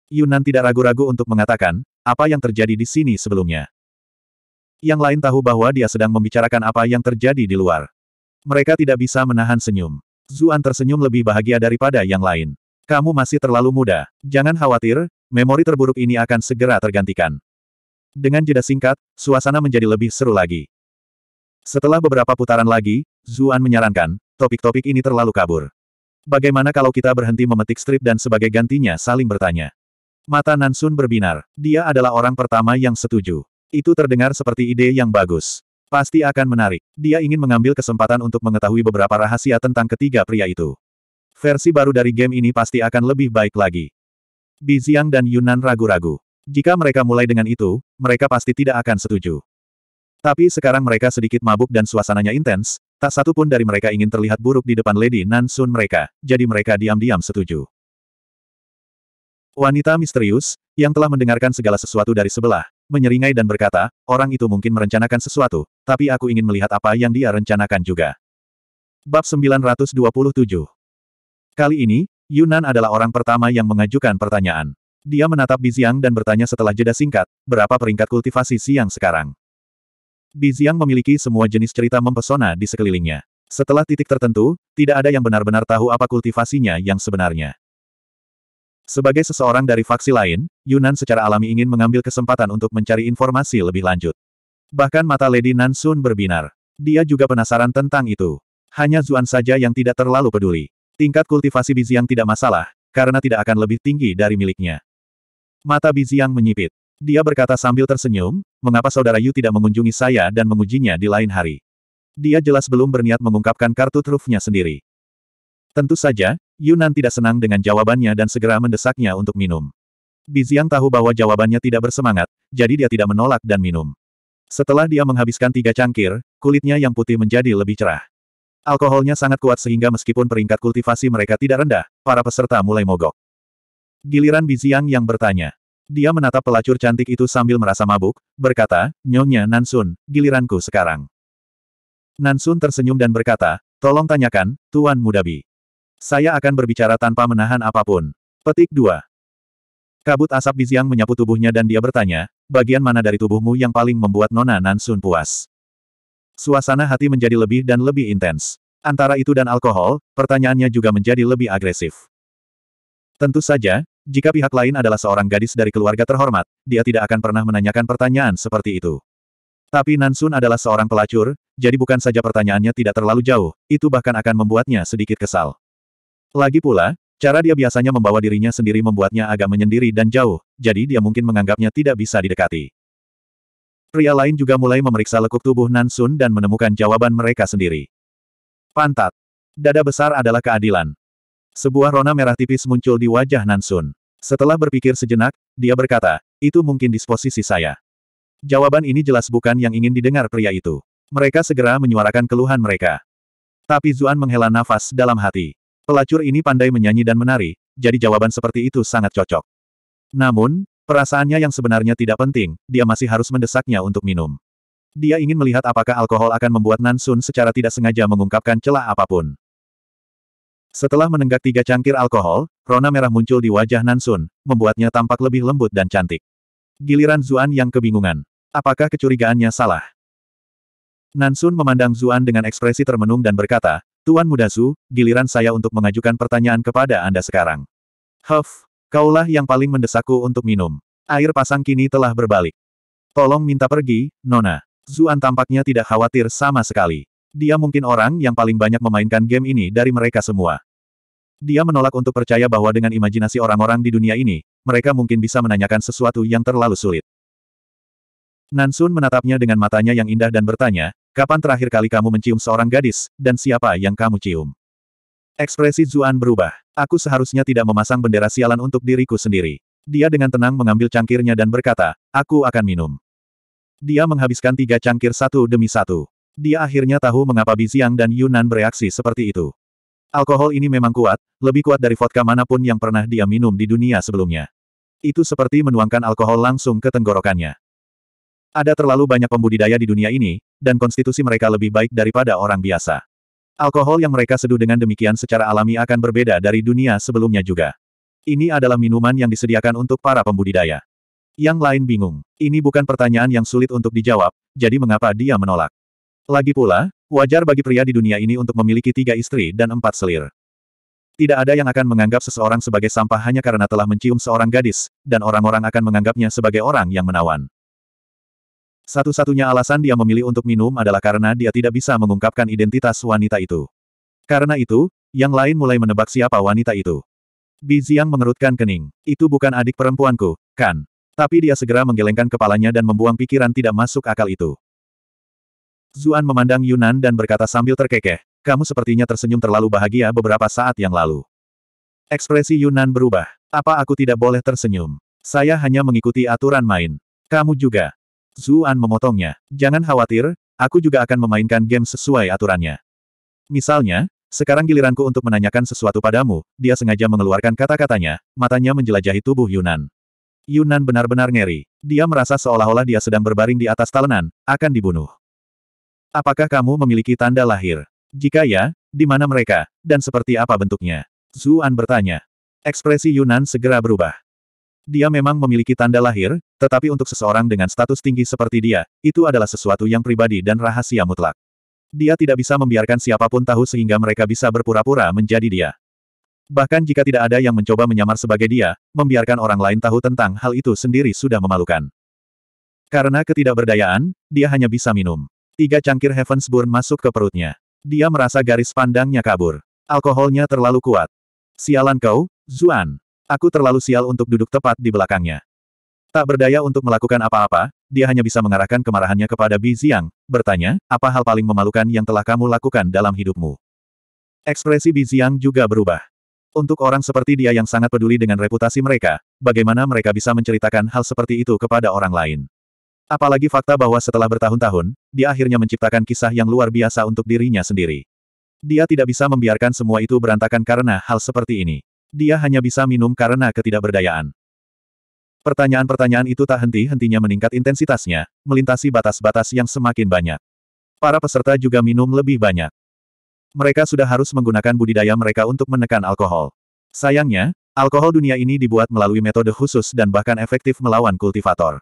Yunan tidak ragu-ragu untuk mengatakan, apa yang terjadi di sini sebelumnya. Yang lain tahu bahwa dia sedang membicarakan apa yang terjadi di luar. Mereka tidak bisa menahan senyum. Zuan tersenyum lebih bahagia daripada yang lain. Kamu masih terlalu muda. Jangan khawatir, memori terburuk ini akan segera tergantikan. Dengan jeda singkat, suasana menjadi lebih seru lagi. Setelah beberapa putaran lagi, Zuan menyarankan, topik-topik ini terlalu kabur. Bagaimana kalau kita berhenti memetik strip dan sebagai gantinya saling bertanya? Mata Nansun berbinar. Dia adalah orang pertama yang setuju. Itu terdengar seperti ide yang bagus. Pasti akan menarik. Dia ingin mengambil kesempatan untuk mengetahui beberapa rahasia tentang ketiga pria itu. Versi baru dari game ini pasti akan lebih baik lagi. Biziang dan Yunan ragu-ragu. Jika mereka mulai dengan itu, mereka pasti tidak akan setuju. Tapi sekarang mereka sedikit mabuk dan suasananya intens, tak satu pun dari mereka ingin terlihat buruk di depan Lady Nansun mereka, jadi mereka diam-diam setuju. Wanita misterius, yang telah mendengarkan segala sesuatu dari sebelah, menyeringai dan berkata, orang itu mungkin merencanakan sesuatu, tapi aku ingin melihat apa yang dia rencanakan juga. Bab 927 Kali ini, Yunan adalah orang pertama yang mengajukan pertanyaan. Dia menatap Biziang dan bertanya setelah jeda singkat, berapa peringkat kultivasi siang sekarang? Biziang memiliki semua jenis cerita mempesona di sekelilingnya. Setelah titik tertentu, tidak ada yang benar-benar tahu apa kultivasinya yang sebenarnya. Sebagai seseorang dari faksi lain, Yunan secara alami ingin mengambil kesempatan untuk mencari informasi lebih lanjut. Bahkan mata Lady Nansun berbinar. Dia juga penasaran tentang itu. Hanya Zuan saja yang tidak terlalu peduli. Tingkat kultivasi Biziang tidak masalah, karena tidak akan lebih tinggi dari miliknya. Mata Biziang menyipit. Dia berkata sambil tersenyum, mengapa saudara Yu tidak mengunjungi saya dan mengujinya di lain hari. Dia jelas belum berniat mengungkapkan kartu trufnya sendiri. Tentu saja, Yunan tidak senang dengan jawabannya dan segera mendesaknya untuk minum. Biziang tahu bahwa jawabannya tidak bersemangat, jadi dia tidak menolak dan minum. Setelah dia menghabiskan tiga cangkir, kulitnya yang putih menjadi lebih cerah. Alkoholnya sangat kuat sehingga meskipun peringkat kultivasi mereka tidak rendah, para peserta mulai mogok. Giliran Biziang yang bertanya. Dia menatap pelacur cantik itu sambil merasa mabuk, berkata, Nyonya Nansun, giliranku sekarang. Nansun tersenyum dan berkata, tolong tanyakan, Tuan Mudabi. Saya akan berbicara tanpa menahan apapun. Petik 2. Kabut asap biziang menyapu tubuhnya dan dia bertanya, bagian mana dari tubuhmu yang paling membuat Nona Nansun puas? Suasana hati menjadi lebih dan lebih intens. Antara itu dan alkohol, pertanyaannya juga menjadi lebih agresif. Tentu saja, jika pihak lain adalah seorang gadis dari keluarga terhormat, dia tidak akan pernah menanyakan pertanyaan seperti itu. Tapi Nansun adalah seorang pelacur, jadi bukan saja pertanyaannya tidak terlalu jauh, itu bahkan akan membuatnya sedikit kesal. Lagi pula, cara dia biasanya membawa dirinya sendiri membuatnya agak menyendiri dan jauh, jadi dia mungkin menganggapnya tidak bisa didekati. Pria lain juga mulai memeriksa lekuk tubuh Nansun dan menemukan jawaban mereka sendiri. Pantat. Dada besar adalah keadilan. Sebuah rona merah tipis muncul di wajah Nansun. Setelah berpikir sejenak, dia berkata, itu mungkin disposisi saya. Jawaban ini jelas bukan yang ingin didengar pria itu. Mereka segera menyuarakan keluhan mereka. Tapi Zuan menghela nafas dalam hati. Pelacur ini pandai menyanyi dan menari, jadi jawaban seperti itu sangat cocok. Namun, perasaannya yang sebenarnya tidak penting, dia masih harus mendesaknya untuk minum. Dia ingin melihat apakah alkohol akan membuat Nansun secara tidak sengaja mengungkapkan celah apapun. Setelah menenggak tiga cangkir alkohol, rona merah muncul di wajah Nansun, membuatnya tampak lebih lembut dan cantik. Giliran Zuan yang kebingungan. Apakah kecurigaannya salah? Nansun memandang Zuan dengan ekspresi termenung dan berkata, Tuan Muda Su, giliran saya untuk mengajukan pertanyaan kepada Anda sekarang. Huff, kaulah yang paling mendesakku untuk minum. Air pasang kini telah berbalik. Tolong minta pergi, Nona. Zuan tampaknya tidak khawatir sama sekali. Dia mungkin orang yang paling banyak memainkan game ini dari mereka semua. Dia menolak untuk percaya bahwa dengan imajinasi orang-orang di dunia ini, mereka mungkin bisa menanyakan sesuatu yang terlalu sulit. Nansun menatapnya dengan matanya yang indah dan bertanya, Kapan terakhir kali kamu mencium seorang gadis, dan siapa yang kamu cium? Ekspresi Zuan berubah. Aku seharusnya tidak memasang bendera sialan untuk diriku sendiri. Dia dengan tenang mengambil cangkirnya dan berkata, aku akan minum. Dia menghabiskan tiga cangkir satu demi satu. Dia akhirnya tahu mengapa Biziang dan Yunan bereaksi seperti itu. Alkohol ini memang kuat, lebih kuat dari vodka manapun yang pernah dia minum di dunia sebelumnya. Itu seperti menuangkan alkohol langsung ke tenggorokannya. Ada terlalu banyak pembudidaya di dunia ini, dan konstitusi mereka lebih baik daripada orang biasa. Alkohol yang mereka seduh dengan demikian secara alami akan berbeda dari dunia sebelumnya juga. Ini adalah minuman yang disediakan untuk para pembudidaya. Yang lain bingung. Ini bukan pertanyaan yang sulit untuk dijawab, jadi mengapa dia menolak? Lagi pula, wajar bagi pria di dunia ini untuk memiliki tiga istri dan empat selir. Tidak ada yang akan menganggap seseorang sebagai sampah hanya karena telah mencium seorang gadis, dan orang-orang akan menganggapnya sebagai orang yang menawan. Satu-satunya alasan dia memilih untuk minum adalah karena dia tidak bisa mengungkapkan identitas wanita itu. Karena itu, yang lain mulai menebak siapa wanita itu. Biziang mengerutkan kening. Itu bukan adik perempuanku, kan? Tapi dia segera menggelengkan kepalanya dan membuang pikiran tidak masuk akal itu. Zuan memandang Yunan dan berkata sambil terkekeh, kamu sepertinya tersenyum terlalu bahagia beberapa saat yang lalu. Ekspresi Yunan berubah. Apa aku tidak boleh tersenyum? Saya hanya mengikuti aturan main. Kamu juga. Zuan memotongnya. Jangan khawatir, aku juga akan memainkan game sesuai aturannya. Misalnya, sekarang giliranku untuk menanyakan sesuatu padamu, dia sengaja mengeluarkan kata-katanya, matanya menjelajahi tubuh Yunan. Yunan benar-benar ngeri. Dia merasa seolah-olah dia sedang berbaring di atas talenan, akan dibunuh. Apakah kamu memiliki tanda lahir? Jika ya, di mana mereka, dan seperti apa bentuknya? Zuan bertanya. Ekspresi Yunan segera berubah. Dia memang memiliki tanda lahir, tetapi untuk seseorang dengan status tinggi seperti dia, itu adalah sesuatu yang pribadi dan rahasia mutlak. Dia tidak bisa membiarkan siapapun tahu sehingga mereka bisa berpura-pura menjadi dia. Bahkan jika tidak ada yang mencoba menyamar sebagai dia, membiarkan orang lain tahu tentang hal itu sendiri sudah memalukan. Karena ketidakberdayaan, dia hanya bisa minum. Tiga cangkir Heavensburn masuk ke perutnya. Dia merasa garis pandangnya kabur. Alkoholnya terlalu kuat. Sialan kau, Zuan. Aku terlalu sial untuk duduk tepat di belakangnya. Tak berdaya untuk melakukan apa-apa, dia hanya bisa mengarahkan kemarahannya kepada Bi Ziang, bertanya, apa hal paling memalukan yang telah kamu lakukan dalam hidupmu? Ekspresi Bi Ziang juga berubah. Untuk orang seperti dia yang sangat peduli dengan reputasi mereka, bagaimana mereka bisa menceritakan hal seperti itu kepada orang lain? Apalagi fakta bahwa setelah bertahun-tahun, dia akhirnya menciptakan kisah yang luar biasa untuk dirinya sendiri. Dia tidak bisa membiarkan semua itu berantakan karena hal seperti ini. Dia hanya bisa minum karena ketidakberdayaan. Pertanyaan-pertanyaan itu tak henti-hentinya meningkat intensitasnya, melintasi batas-batas yang semakin banyak. Para peserta juga minum lebih banyak. Mereka sudah harus menggunakan budidaya mereka untuk menekan alkohol. Sayangnya, alkohol dunia ini dibuat melalui metode khusus dan bahkan efektif melawan kultivator.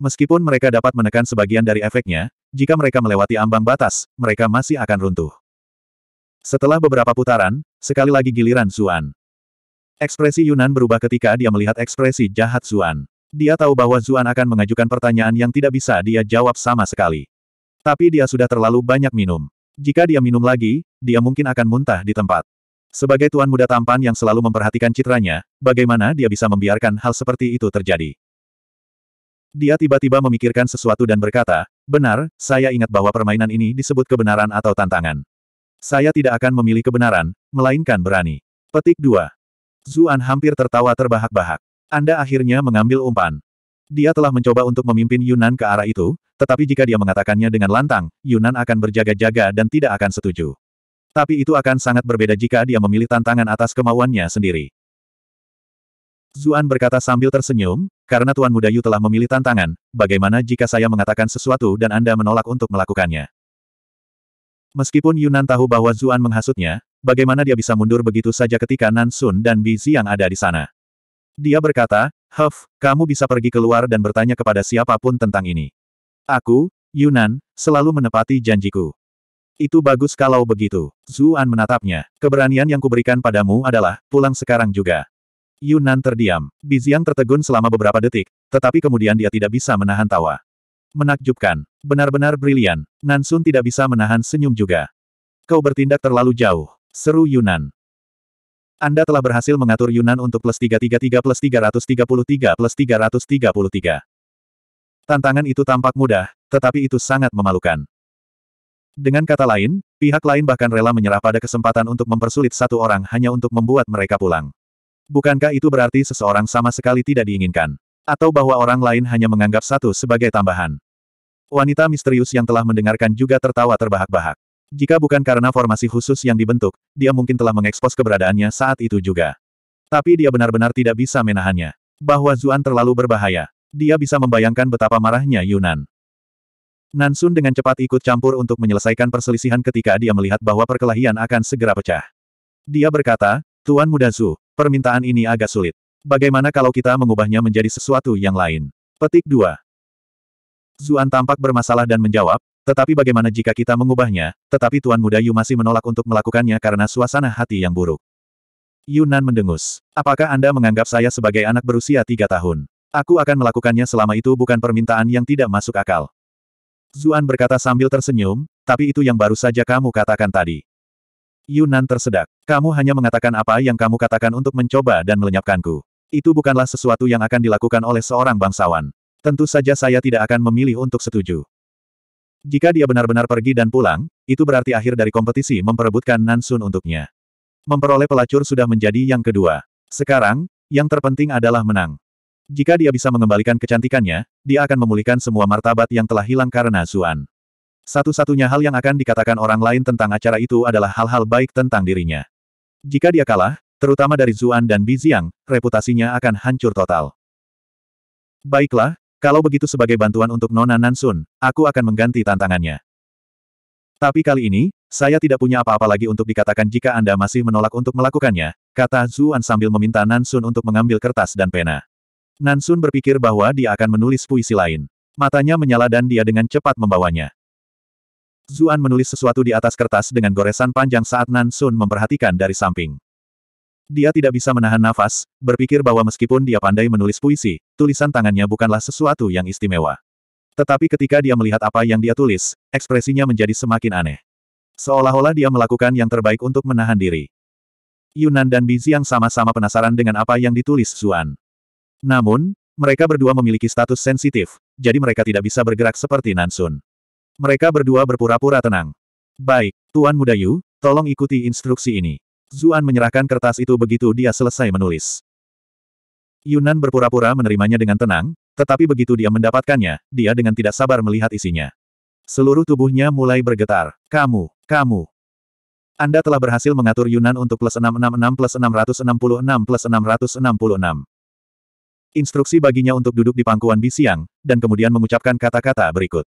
Meskipun mereka dapat menekan sebagian dari efeknya, jika mereka melewati ambang batas, mereka masih akan runtuh. Setelah beberapa putaran, sekali lagi giliran Zuan. Ekspresi Yunan berubah ketika dia melihat ekspresi jahat Zuan. Dia tahu bahwa Zuan akan mengajukan pertanyaan yang tidak bisa dia jawab sama sekali. Tapi dia sudah terlalu banyak minum. Jika dia minum lagi, dia mungkin akan muntah di tempat. Sebagai tuan muda tampan yang selalu memperhatikan citranya, bagaimana dia bisa membiarkan hal seperti itu terjadi? Dia tiba-tiba memikirkan sesuatu dan berkata, benar, saya ingat bahwa permainan ini disebut kebenaran atau tantangan. Saya tidak akan memilih kebenaran, melainkan berani. Petik 2. Zuan hampir tertawa terbahak-bahak. Anda akhirnya mengambil umpan. Dia telah mencoba untuk memimpin Yunan ke arah itu, tetapi jika dia mengatakannya dengan lantang, Yunan akan berjaga-jaga dan tidak akan setuju. Tapi itu akan sangat berbeda jika dia memilih tantangan atas kemauannya sendiri. Zuan berkata sambil tersenyum, karena Tuan Muda Yu telah memilih tantangan, bagaimana jika saya mengatakan sesuatu dan Anda menolak untuk melakukannya? Meskipun Yunan tahu bahwa Zuan menghasutnya, bagaimana dia bisa mundur begitu saja ketika Nansun dan Bi Ziyang ada di sana. Dia berkata, Huff, kamu bisa pergi keluar dan bertanya kepada siapapun tentang ini. Aku, Yunan, selalu menepati janjiku. Itu bagus kalau begitu. Zuan menatapnya. Keberanian yang kuberikan padamu adalah, pulang sekarang juga. Yunan terdiam. Biziang tertegun selama beberapa detik, tetapi kemudian dia tidak bisa menahan tawa. Menakjubkan. Benar-benar brilian. Nansun tidak bisa menahan senyum juga. Kau bertindak terlalu jauh. Seru Yunan. Anda telah berhasil mengatur Yunan untuk plus 333 plus 333 plus 333. Tantangan itu tampak mudah, tetapi itu sangat memalukan. Dengan kata lain, pihak lain bahkan rela menyerah pada kesempatan untuk mempersulit satu orang hanya untuk membuat mereka pulang. Bukankah itu berarti seseorang sama sekali tidak diinginkan? Atau bahwa orang lain hanya menganggap satu sebagai tambahan? Wanita misterius yang telah mendengarkan juga tertawa terbahak-bahak. Jika bukan karena formasi khusus yang dibentuk, dia mungkin telah mengekspos keberadaannya saat itu juga. Tapi dia benar-benar tidak bisa menahannya. Bahwa Zuan terlalu berbahaya. Dia bisa membayangkan betapa marahnya Yunan. Nansun dengan cepat ikut campur untuk menyelesaikan perselisihan ketika dia melihat bahwa perkelahian akan segera pecah. Dia berkata, Tuan Muda Zu, permintaan ini agak sulit. Bagaimana kalau kita mengubahnya menjadi sesuatu yang lain? Petik 2. Zuan tampak bermasalah dan menjawab, tetapi bagaimana jika kita mengubahnya, tetapi Tuan Muda Yu masih menolak untuk melakukannya karena suasana hati yang buruk. Yunan mendengus. Apakah Anda menganggap saya sebagai anak berusia tiga tahun? Aku akan melakukannya selama itu bukan permintaan yang tidak masuk akal. Zuan berkata sambil tersenyum, tapi itu yang baru saja kamu katakan tadi. Yunan tersedak. Kamu hanya mengatakan apa yang kamu katakan untuk mencoba dan melenyapkanku. Itu bukanlah sesuatu yang akan dilakukan oleh seorang bangsawan. Tentu saja saya tidak akan memilih untuk setuju. Jika dia benar-benar pergi dan pulang, itu berarti akhir dari kompetisi memperebutkan Nansun untuknya. Memperoleh pelacur sudah menjadi yang kedua. Sekarang, yang terpenting adalah menang. Jika dia bisa mengembalikan kecantikannya, dia akan memulihkan semua martabat yang telah hilang karena Zuan. Satu-satunya hal yang akan dikatakan orang lain tentang acara itu adalah hal-hal baik tentang dirinya. Jika dia kalah, terutama dari Zuan dan Biziang, reputasinya akan hancur total. Baiklah, kalau begitu sebagai bantuan untuk Nona Nansun, aku akan mengganti tantangannya. Tapi kali ini, saya tidak punya apa-apa lagi untuk dikatakan jika Anda masih menolak untuk melakukannya, kata Zuan sambil meminta Nansun untuk mengambil kertas dan pena. Nansun berpikir bahwa dia akan menulis puisi lain. Matanya menyala dan dia dengan cepat membawanya. Zuan menulis sesuatu di atas kertas dengan goresan panjang saat Nansun memperhatikan dari samping. Dia tidak bisa menahan nafas, berpikir bahwa meskipun dia pandai menulis puisi, tulisan tangannya bukanlah sesuatu yang istimewa. Tetapi ketika dia melihat apa yang dia tulis, ekspresinya menjadi semakin aneh. Seolah-olah dia melakukan yang terbaik untuk menahan diri. Yunan dan yang sama-sama penasaran dengan apa yang ditulis Zuan. Namun, mereka berdua memiliki status sensitif, jadi mereka tidak bisa bergerak seperti Nansun. Mereka berdua berpura-pura tenang. Baik, Tuan Muda Yu, tolong ikuti instruksi ini. Zuan menyerahkan kertas itu begitu dia selesai menulis. Yunan berpura-pura menerimanya dengan tenang, tetapi begitu dia mendapatkannya, dia dengan tidak sabar melihat isinya. Seluruh tubuhnya mulai bergetar. Kamu, kamu. Anda telah berhasil mengatur Yunan untuk plus 666 plus 666 plus 666. Instruksi baginya untuk duduk di pangkuan Bisiang, dan kemudian mengucapkan kata-kata berikut.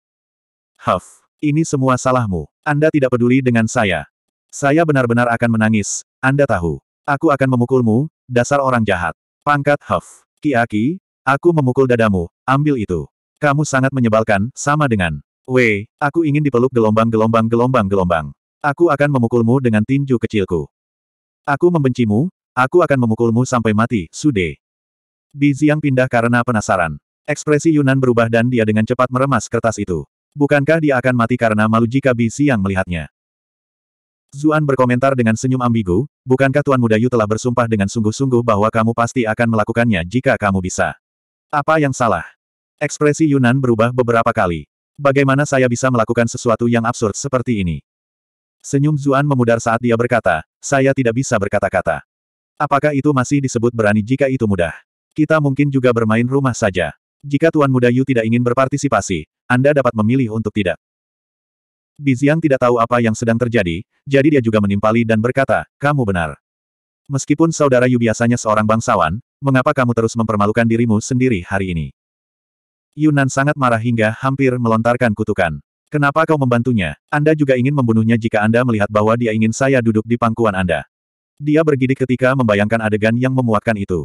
Huff, ini semua salahmu. Anda tidak peduli dengan saya. Saya benar-benar akan menangis, anda tahu. Aku akan memukulmu, dasar orang jahat. Pangkat Huff. Kiaki, aku memukul dadamu, ambil itu. Kamu sangat menyebalkan, sama dengan. Wei, aku ingin dipeluk gelombang-gelombang gelombang-gelombang. Aku akan memukulmu dengan tinju kecilku. Aku membencimu, aku akan memukulmu sampai mati, Sude. Biziang pindah karena penasaran. Ekspresi Yunan berubah dan dia dengan cepat meremas kertas itu. Bukankah dia akan mati karena malu jika Biziang melihatnya? Zuan berkomentar dengan senyum ambigu, bukankah Tuan Muda Yu telah bersumpah dengan sungguh-sungguh bahwa kamu pasti akan melakukannya jika kamu bisa. Apa yang salah? Ekspresi Yunan berubah beberapa kali. Bagaimana saya bisa melakukan sesuatu yang absurd seperti ini? Senyum Zuan memudar saat dia berkata, saya tidak bisa berkata-kata. Apakah itu masih disebut berani jika itu mudah? Kita mungkin juga bermain rumah saja. Jika Tuan Muda Yu tidak ingin berpartisipasi, Anda dapat memilih untuk tidak. Biziang tidak tahu apa yang sedang terjadi, jadi dia juga menimpali dan berkata, kamu benar. Meskipun saudara Yu biasanya seorang bangsawan, mengapa kamu terus mempermalukan dirimu sendiri hari ini? Yunan sangat marah hingga hampir melontarkan kutukan. Kenapa kau membantunya? Anda juga ingin membunuhnya jika Anda melihat bahwa dia ingin saya duduk di pangkuan Anda. Dia bergidik ketika membayangkan adegan yang memuatkan itu.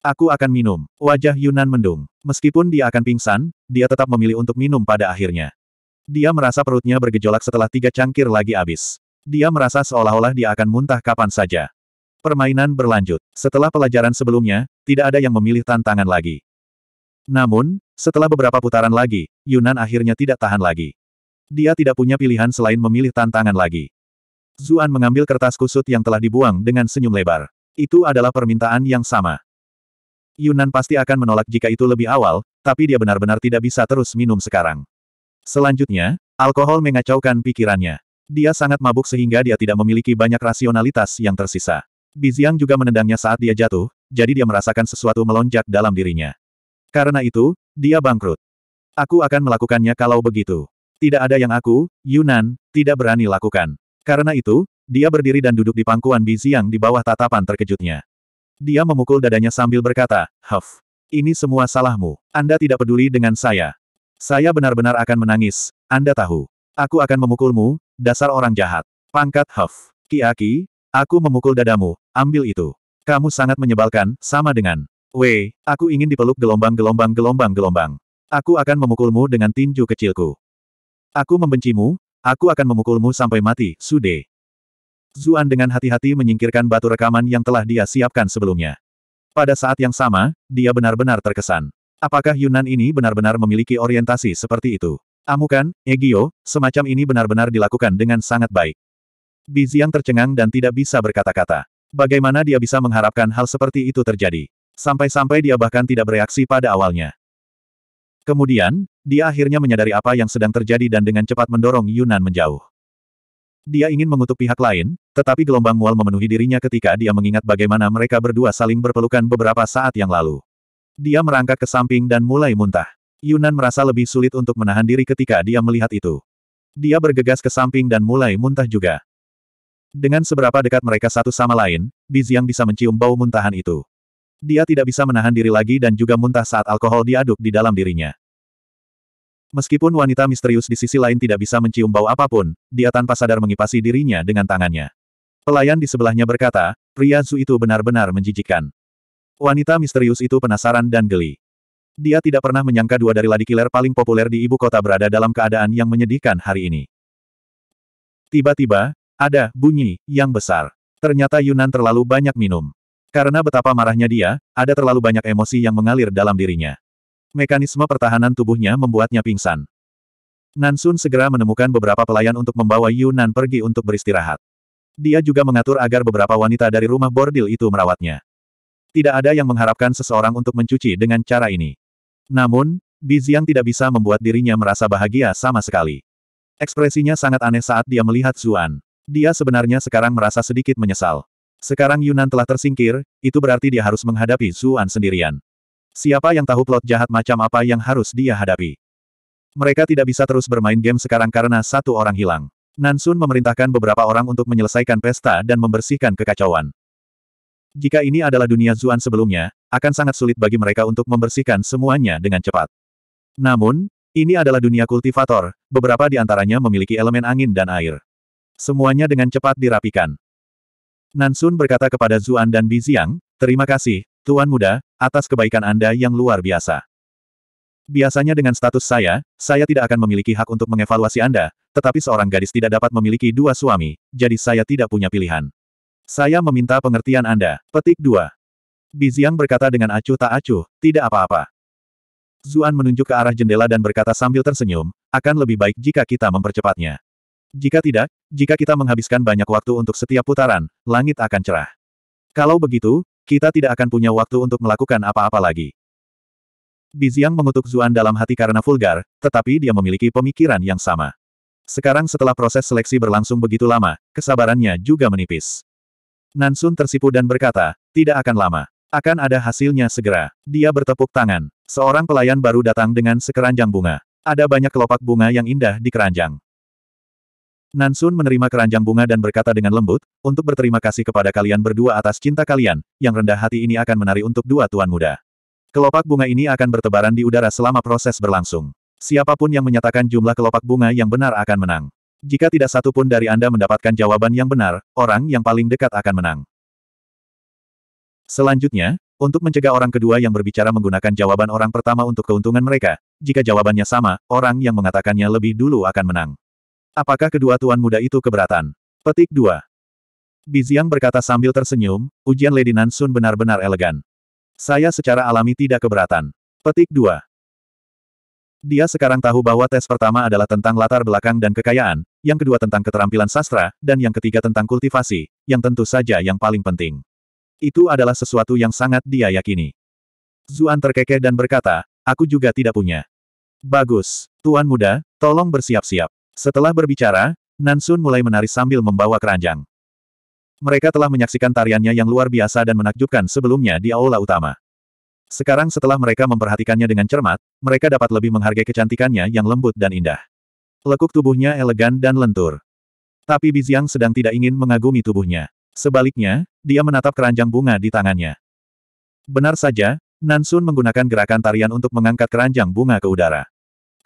Aku akan minum. Wajah Yunan mendung. Meskipun dia akan pingsan, dia tetap memilih untuk minum pada akhirnya. Dia merasa perutnya bergejolak setelah tiga cangkir lagi habis. Dia merasa seolah-olah dia akan muntah kapan saja. Permainan berlanjut. Setelah pelajaran sebelumnya, tidak ada yang memilih tantangan lagi. Namun, setelah beberapa putaran lagi, Yunan akhirnya tidak tahan lagi. Dia tidak punya pilihan selain memilih tantangan lagi. Zuan mengambil kertas kusut yang telah dibuang dengan senyum lebar. Itu adalah permintaan yang sama. Yunan pasti akan menolak jika itu lebih awal, tapi dia benar-benar tidak bisa terus minum sekarang. Selanjutnya, alkohol mengacaukan pikirannya. Dia sangat mabuk sehingga dia tidak memiliki banyak rasionalitas yang tersisa. Biziang juga menendangnya saat dia jatuh, jadi dia merasakan sesuatu melonjak dalam dirinya. Karena itu, dia bangkrut. Aku akan melakukannya kalau begitu. Tidak ada yang aku, Yunan, tidak berani lakukan. Karena itu, dia berdiri dan duduk di pangkuan Biziang di bawah tatapan terkejutnya. Dia memukul dadanya sambil berkata, Huff, ini semua salahmu. Anda tidak peduli dengan saya. Saya benar-benar akan menangis, Anda tahu. Aku akan memukulmu, dasar orang jahat. Pangkat Huff. Kiaki, aku memukul dadamu, ambil itu. Kamu sangat menyebalkan, sama dengan. Wei, aku ingin dipeluk gelombang-gelombang-gelombang-gelombang. Aku akan memukulmu dengan tinju kecilku. Aku membencimu, aku akan memukulmu sampai mati, Sude. Zuan dengan hati-hati menyingkirkan batu rekaman yang telah dia siapkan sebelumnya. Pada saat yang sama, dia benar-benar terkesan. Apakah Yunan ini benar-benar memiliki orientasi seperti itu? Amukan, Egyo, semacam ini benar-benar dilakukan dengan sangat baik. Biziang tercengang dan tidak bisa berkata-kata. Bagaimana dia bisa mengharapkan hal seperti itu terjadi? Sampai-sampai dia bahkan tidak bereaksi pada awalnya. Kemudian, dia akhirnya menyadari apa yang sedang terjadi dan dengan cepat mendorong Yunan menjauh. Dia ingin mengutuk pihak lain, tetapi gelombang mual memenuhi dirinya ketika dia mengingat bagaimana mereka berdua saling berpelukan beberapa saat yang lalu. Dia merangkak ke samping dan mulai muntah. Yunan merasa lebih sulit untuk menahan diri ketika dia melihat itu. Dia bergegas ke samping dan mulai muntah juga. Dengan seberapa dekat mereka satu sama lain, Biziang bisa mencium bau muntahan itu. Dia tidak bisa menahan diri lagi dan juga muntah saat alkohol diaduk di dalam dirinya. Meskipun wanita misterius di sisi lain tidak bisa mencium bau apapun, dia tanpa sadar mengipasi dirinya dengan tangannya. Pelayan di sebelahnya berkata, pria Zu itu benar-benar menjijikkan. Wanita misterius itu penasaran dan geli. Dia tidak pernah menyangka dua dari ladikiler paling populer di ibu kota berada dalam keadaan yang menyedihkan hari ini. Tiba-tiba, ada bunyi yang besar. Ternyata Yunan terlalu banyak minum. Karena betapa marahnya dia, ada terlalu banyak emosi yang mengalir dalam dirinya. Mekanisme pertahanan tubuhnya membuatnya pingsan. Nansun segera menemukan beberapa pelayan untuk membawa Yunan pergi untuk beristirahat. Dia juga mengatur agar beberapa wanita dari rumah bordil itu merawatnya. Tidak ada yang mengharapkan seseorang untuk mencuci dengan cara ini. Namun, Biziang tidak bisa membuat dirinya merasa bahagia sama sekali. Ekspresinya sangat aneh saat dia melihat Zuan. Dia sebenarnya sekarang merasa sedikit menyesal. Sekarang Yunan telah tersingkir, itu berarti dia harus menghadapi Zuan sendirian. Siapa yang tahu plot jahat macam apa yang harus dia hadapi? Mereka tidak bisa terus bermain game sekarang karena satu orang hilang. Nansun memerintahkan beberapa orang untuk menyelesaikan pesta dan membersihkan kekacauan. Jika ini adalah dunia Zuan sebelumnya, akan sangat sulit bagi mereka untuk membersihkan semuanya dengan cepat. Namun, ini adalah dunia kultivator, beberapa di antaranya memiliki elemen angin dan air. Semuanya dengan cepat dirapikan. Nansun berkata kepada Zuan dan Biziang, terima kasih, Tuan Muda, atas kebaikan Anda yang luar biasa. Biasanya dengan status saya, saya tidak akan memiliki hak untuk mengevaluasi Anda, tetapi seorang gadis tidak dapat memiliki dua suami, jadi saya tidak punya pilihan. Saya meminta pengertian Anda. Petik 2. Biziang berkata dengan acuh tak acuh, tidak apa-apa. Zuan menunjuk ke arah jendela dan berkata sambil tersenyum, akan lebih baik jika kita mempercepatnya. Jika tidak, jika kita menghabiskan banyak waktu untuk setiap putaran, langit akan cerah. Kalau begitu, kita tidak akan punya waktu untuk melakukan apa-apa lagi. Biziang mengutuk Zuan dalam hati karena vulgar, tetapi dia memiliki pemikiran yang sama. Sekarang setelah proses seleksi berlangsung begitu lama, kesabarannya juga menipis. Nansun tersipu dan berkata, tidak akan lama. Akan ada hasilnya segera. Dia bertepuk tangan. Seorang pelayan baru datang dengan sekeranjang bunga. Ada banyak kelopak bunga yang indah di keranjang. Nansun menerima keranjang bunga dan berkata dengan lembut, untuk berterima kasih kepada kalian berdua atas cinta kalian, yang rendah hati ini akan menari untuk dua tuan muda. Kelopak bunga ini akan bertebaran di udara selama proses berlangsung. Siapapun yang menyatakan jumlah kelopak bunga yang benar akan menang. Jika tidak satu pun dari Anda mendapatkan jawaban yang benar, orang yang paling dekat akan menang. Selanjutnya, untuk mencegah orang kedua yang berbicara menggunakan jawaban orang pertama untuk keuntungan mereka, jika jawabannya sama, orang yang mengatakannya lebih dulu akan menang. Apakah kedua tuan muda itu keberatan? Petik 2. Biziang berkata sambil tersenyum, ujian Lady Nansun benar-benar elegan. Saya secara alami tidak keberatan. Petik 2. Dia sekarang tahu bahwa tes pertama adalah tentang latar belakang dan kekayaan, yang kedua tentang keterampilan sastra, dan yang ketiga tentang kultivasi, yang tentu saja yang paling penting. Itu adalah sesuatu yang sangat dia yakini. Zuan terkekeh dan berkata, aku juga tidak punya. Bagus, Tuan Muda, tolong bersiap-siap. Setelah berbicara, Nansun mulai menari sambil membawa keranjang. Mereka telah menyaksikan tariannya yang luar biasa dan menakjubkan sebelumnya di aula utama. Sekarang setelah mereka memperhatikannya dengan cermat, mereka dapat lebih menghargai kecantikannya yang lembut dan indah. Lekuk tubuhnya elegan dan lentur. Tapi Biziang sedang tidak ingin mengagumi tubuhnya. Sebaliknya, dia menatap keranjang bunga di tangannya. Benar saja, Nansun menggunakan gerakan tarian untuk mengangkat keranjang bunga ke udara.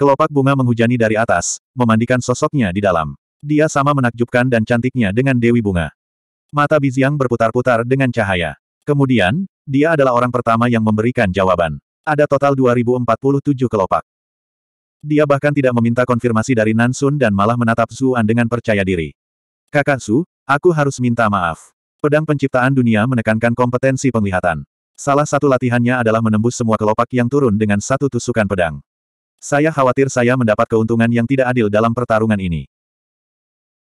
Kelopak bunga menghujani dari atas, memandikan sosoknya di dalam. Dia sama menakjubkan dan cantiknya dengan Dewi Bunga. Mata Biziang berputar-putar dengan cahaya. Kemudian, dia adalah orang pertama yang memberikan jawaban. Ada total 2047 kelopak. Dia bahkan tidak meminta konfirmasi dari Nansun dan malah menatap Zuan dengan percaya diri. Kakak Su, aku harus minta maaf. Pedang penciptaan dunia menekankan kompetensi penglihatan. Salah satu latihannya adalah menembus semua kelopak yang turun dengan satu tusukan pedang. Saya khawatir saya mendapat keuntungan yang tidak adil dalam pertarungan ini.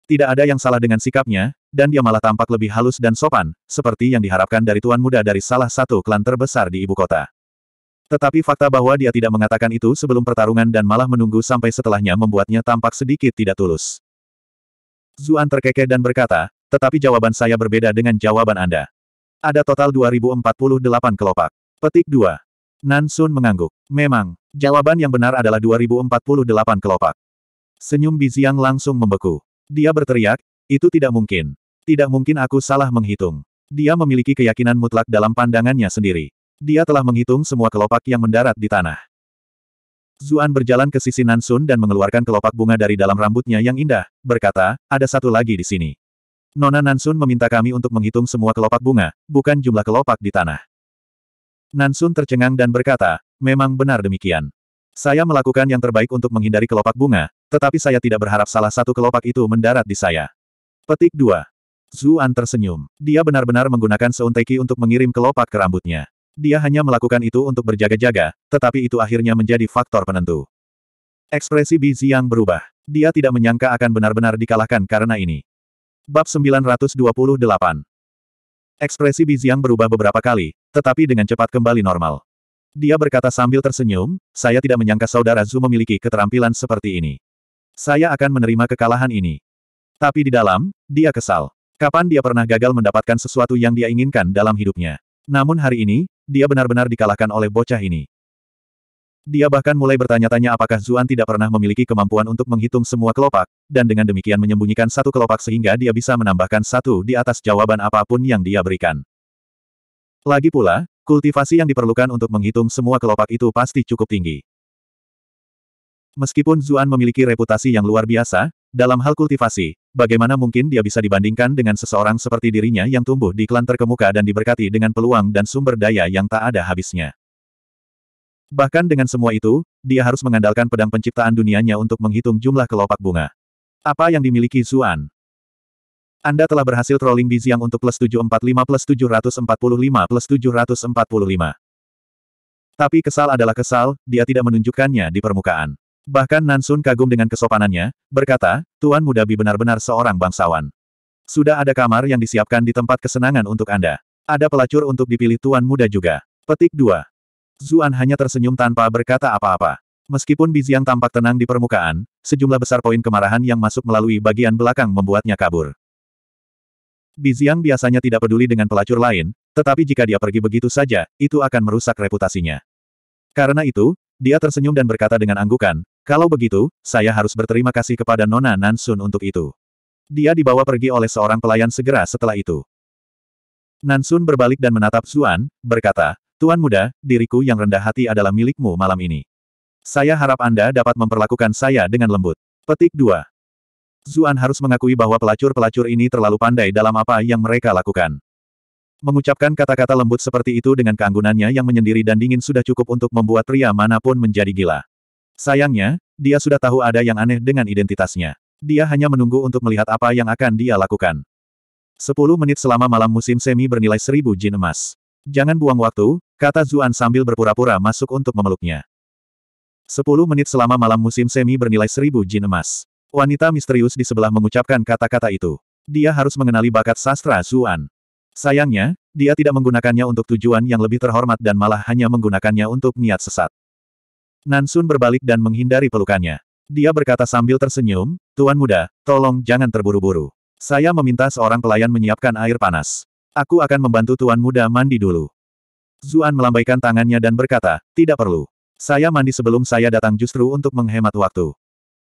Tidak ada yang salah dengan sikapnya, dan dia malah tampak lebih halus dan sopan, seperti yang diharapkan dari tuan muda dari salah satu klan terbesar di ibu kota. Tetapi fakta bahwa dia tidak mengatakan itu sebelum pertarungan dan malah menunggu sampai setelahnya membuatnya tampak sedikit tidak tulus. Zuan terkekeh dan berkata, tetapi jawaban saya berbeda dengan jawaban Anda. Ada total 2048 kelopak. Petik 2. Sun mengangguk. Memang, jawaban yang benar adalah 2048 kelopak. Senyum Biziang langsung membeku. Dia berteriak, itu tidak mungkin. Tidak mungkin aku salah menghitung. Dia memiliki keyakinan mutlak dalam pandangannya sendiri. Dia telah menghitung semua kelopak yang mendarat di tanah. Zuan berjalan ke sisi Nansun dan mengeluarkan kelopak bunga dari dalam rambutnya yang indah, berkata, ada satu lagi di sini. Nona Nansun meminta kami untuk menghitung semua kelopak bunga, bukan jumlah kelopak di tanah. Nansun tercengang dan berkata, memang benar demikian. Saya melakukan yang terbaik untuk menghindari kelopak bunga, tetapi saya tidak berharap salah satu kelopak itu mendarat di saya. Petik 2. Zuan tersenyum. Dia benar-benar menggunakan seunteki untuk mengirim kelopak ke rambutnya. Dia hanya melakukan itu untuk berjaga-jaga, tetapi itu akhirnya menjadi faktor penentu. Ekspresi Bi Ziyang berubah. Dia tidak menyangka akan benar-benar dikalahkan karena ini. Bab 928 Ekspresi Bi Biziang berubah beberapa kali, tetapi dengan cepat kembali normal. Dia berkata sambil tersenyum, saya tidak menyangka saudara Zhu memiliki keterampilan seperti ini. Saya akan menerima kekalahan ini. Tapi di dalam, dia kesal. Kapan dia pernah gagal mendapatkan sesuatu yang dia inginkan dalam hidupnya. Namun hari ini, dia benar-benar dikalahkan oleh bocah ini. Dia bahkan mulai bertanya-tanya apakah Zuan tidak pernah memiliki kemampuan untuk menghitung semua kelopak, dan dengan demikian menyembunyikan satu kelopak sehingga dia bisa menambahkan satu di atas jawaban apapun yang dia berikan. Lagi pula, kultivasi yang diperlukan untuk menghitung semua kelopak itu pasti cukup tinggi. Meskipun Zuan memiliki reputasi yang luar biasa, dalam hal kultivasi, bagaimana mungkin dia bisa dibandingkan dengan seseorang seperti dirinya yang tumbuh di klan terkemuka dan diberkati dengan peluang dan sumber daya yang tak ada habisnya. Bahkan dengan semua itu, dia harus mengandalkan pedang penciptaan dunianya untuk menghitung jumlah kelopak bunga. Apa yang dimiliki Zuan? Anda telah berhasil trolling Biziang untuk plus 745 plus 745 plus 745. Tapi kesal adalah kesal, dia tidak menunjukkannya di permukaan. Bahkan Nansun kagum dengan kesopanannya, berkata, Tuan Muda Bi benar-benar seorang bangsawan. Sudah ada kamar yang disiapkan di tempat kesenangan untuk Anda. Ada pelacur untuk dipilih Tuan Muda juga. Petik 2. Zuan hanya tersenyum tanpa berkata apa-apa. Meskipun Biziang tampak tenang di permukaan, sejumlah besar poin kemarahan yang masuk melalui bagian belakang membuatnya kabur. Biziang biasanya tidak peduli dengan pelacur lain, tetapi jika dia pergi begitu saja, itu akan merusak reputasinya. Karena itu, dia tersenyum dan berkata dengan anggukan, kalau begitu, saya harus berterima kasih kepada Nona Nansun untuk itu. Dia dibawa pergi oleh seorang pelayan segera setelah itu. Nansun berbalik dan menatap Zuan, berkata, Tuan muda, diriku yang rendah hati adalah milikmu malam ini. Saya harap Anda dapat memperlakukan saya dengan lembut. Petik 2. Zuan harus mengakui bahwa pelacur-pelacur ini terlalu pandai dalam apa yang mereka lakukan. Mengucapkan kata-kata lembut seperti itu dengan keanggunannya yang menyendiri dan dingin sudah cukup untuk membuat pria manapun menjadi gila. Sayangnya, dia sudah tahu ada yang aneh dengan identitasnya. Dia hanya menunggu untuk melihat apa yang akan dia lakukan. Sepuluh menit selama malam musim semi bernilai seribu jin emas. Jangan buang waktu, kata Zuan sambil berpura-pura masuk untuk memeluknya. Sepuluh menit selama malam musim semi bernilai seribu jin emas. Wanita misterius di sebelah mengucapkan kata-kata itu. Dia harus mengenali bakat sastra Zuan. Sayangnya, dia tidak menggunakannya untuk tujuan yang lebih terhormat dan malah hanya menggunakannya untuk niat sesat. Nansun berbalik dan menghindari pelukannya. Dia berkata sambil tersenyum, Tuan Muda, tolong jangan terburu-buru. Saya meminta seorang pelayan menyiapkan air panas. Aku akan membantu Tuan Muda mandi dulu. Zuan melambaikan tangannya dan berkata, tidak perlu. Saya mandi sebelum saya datang justru untuk menghemat waktu.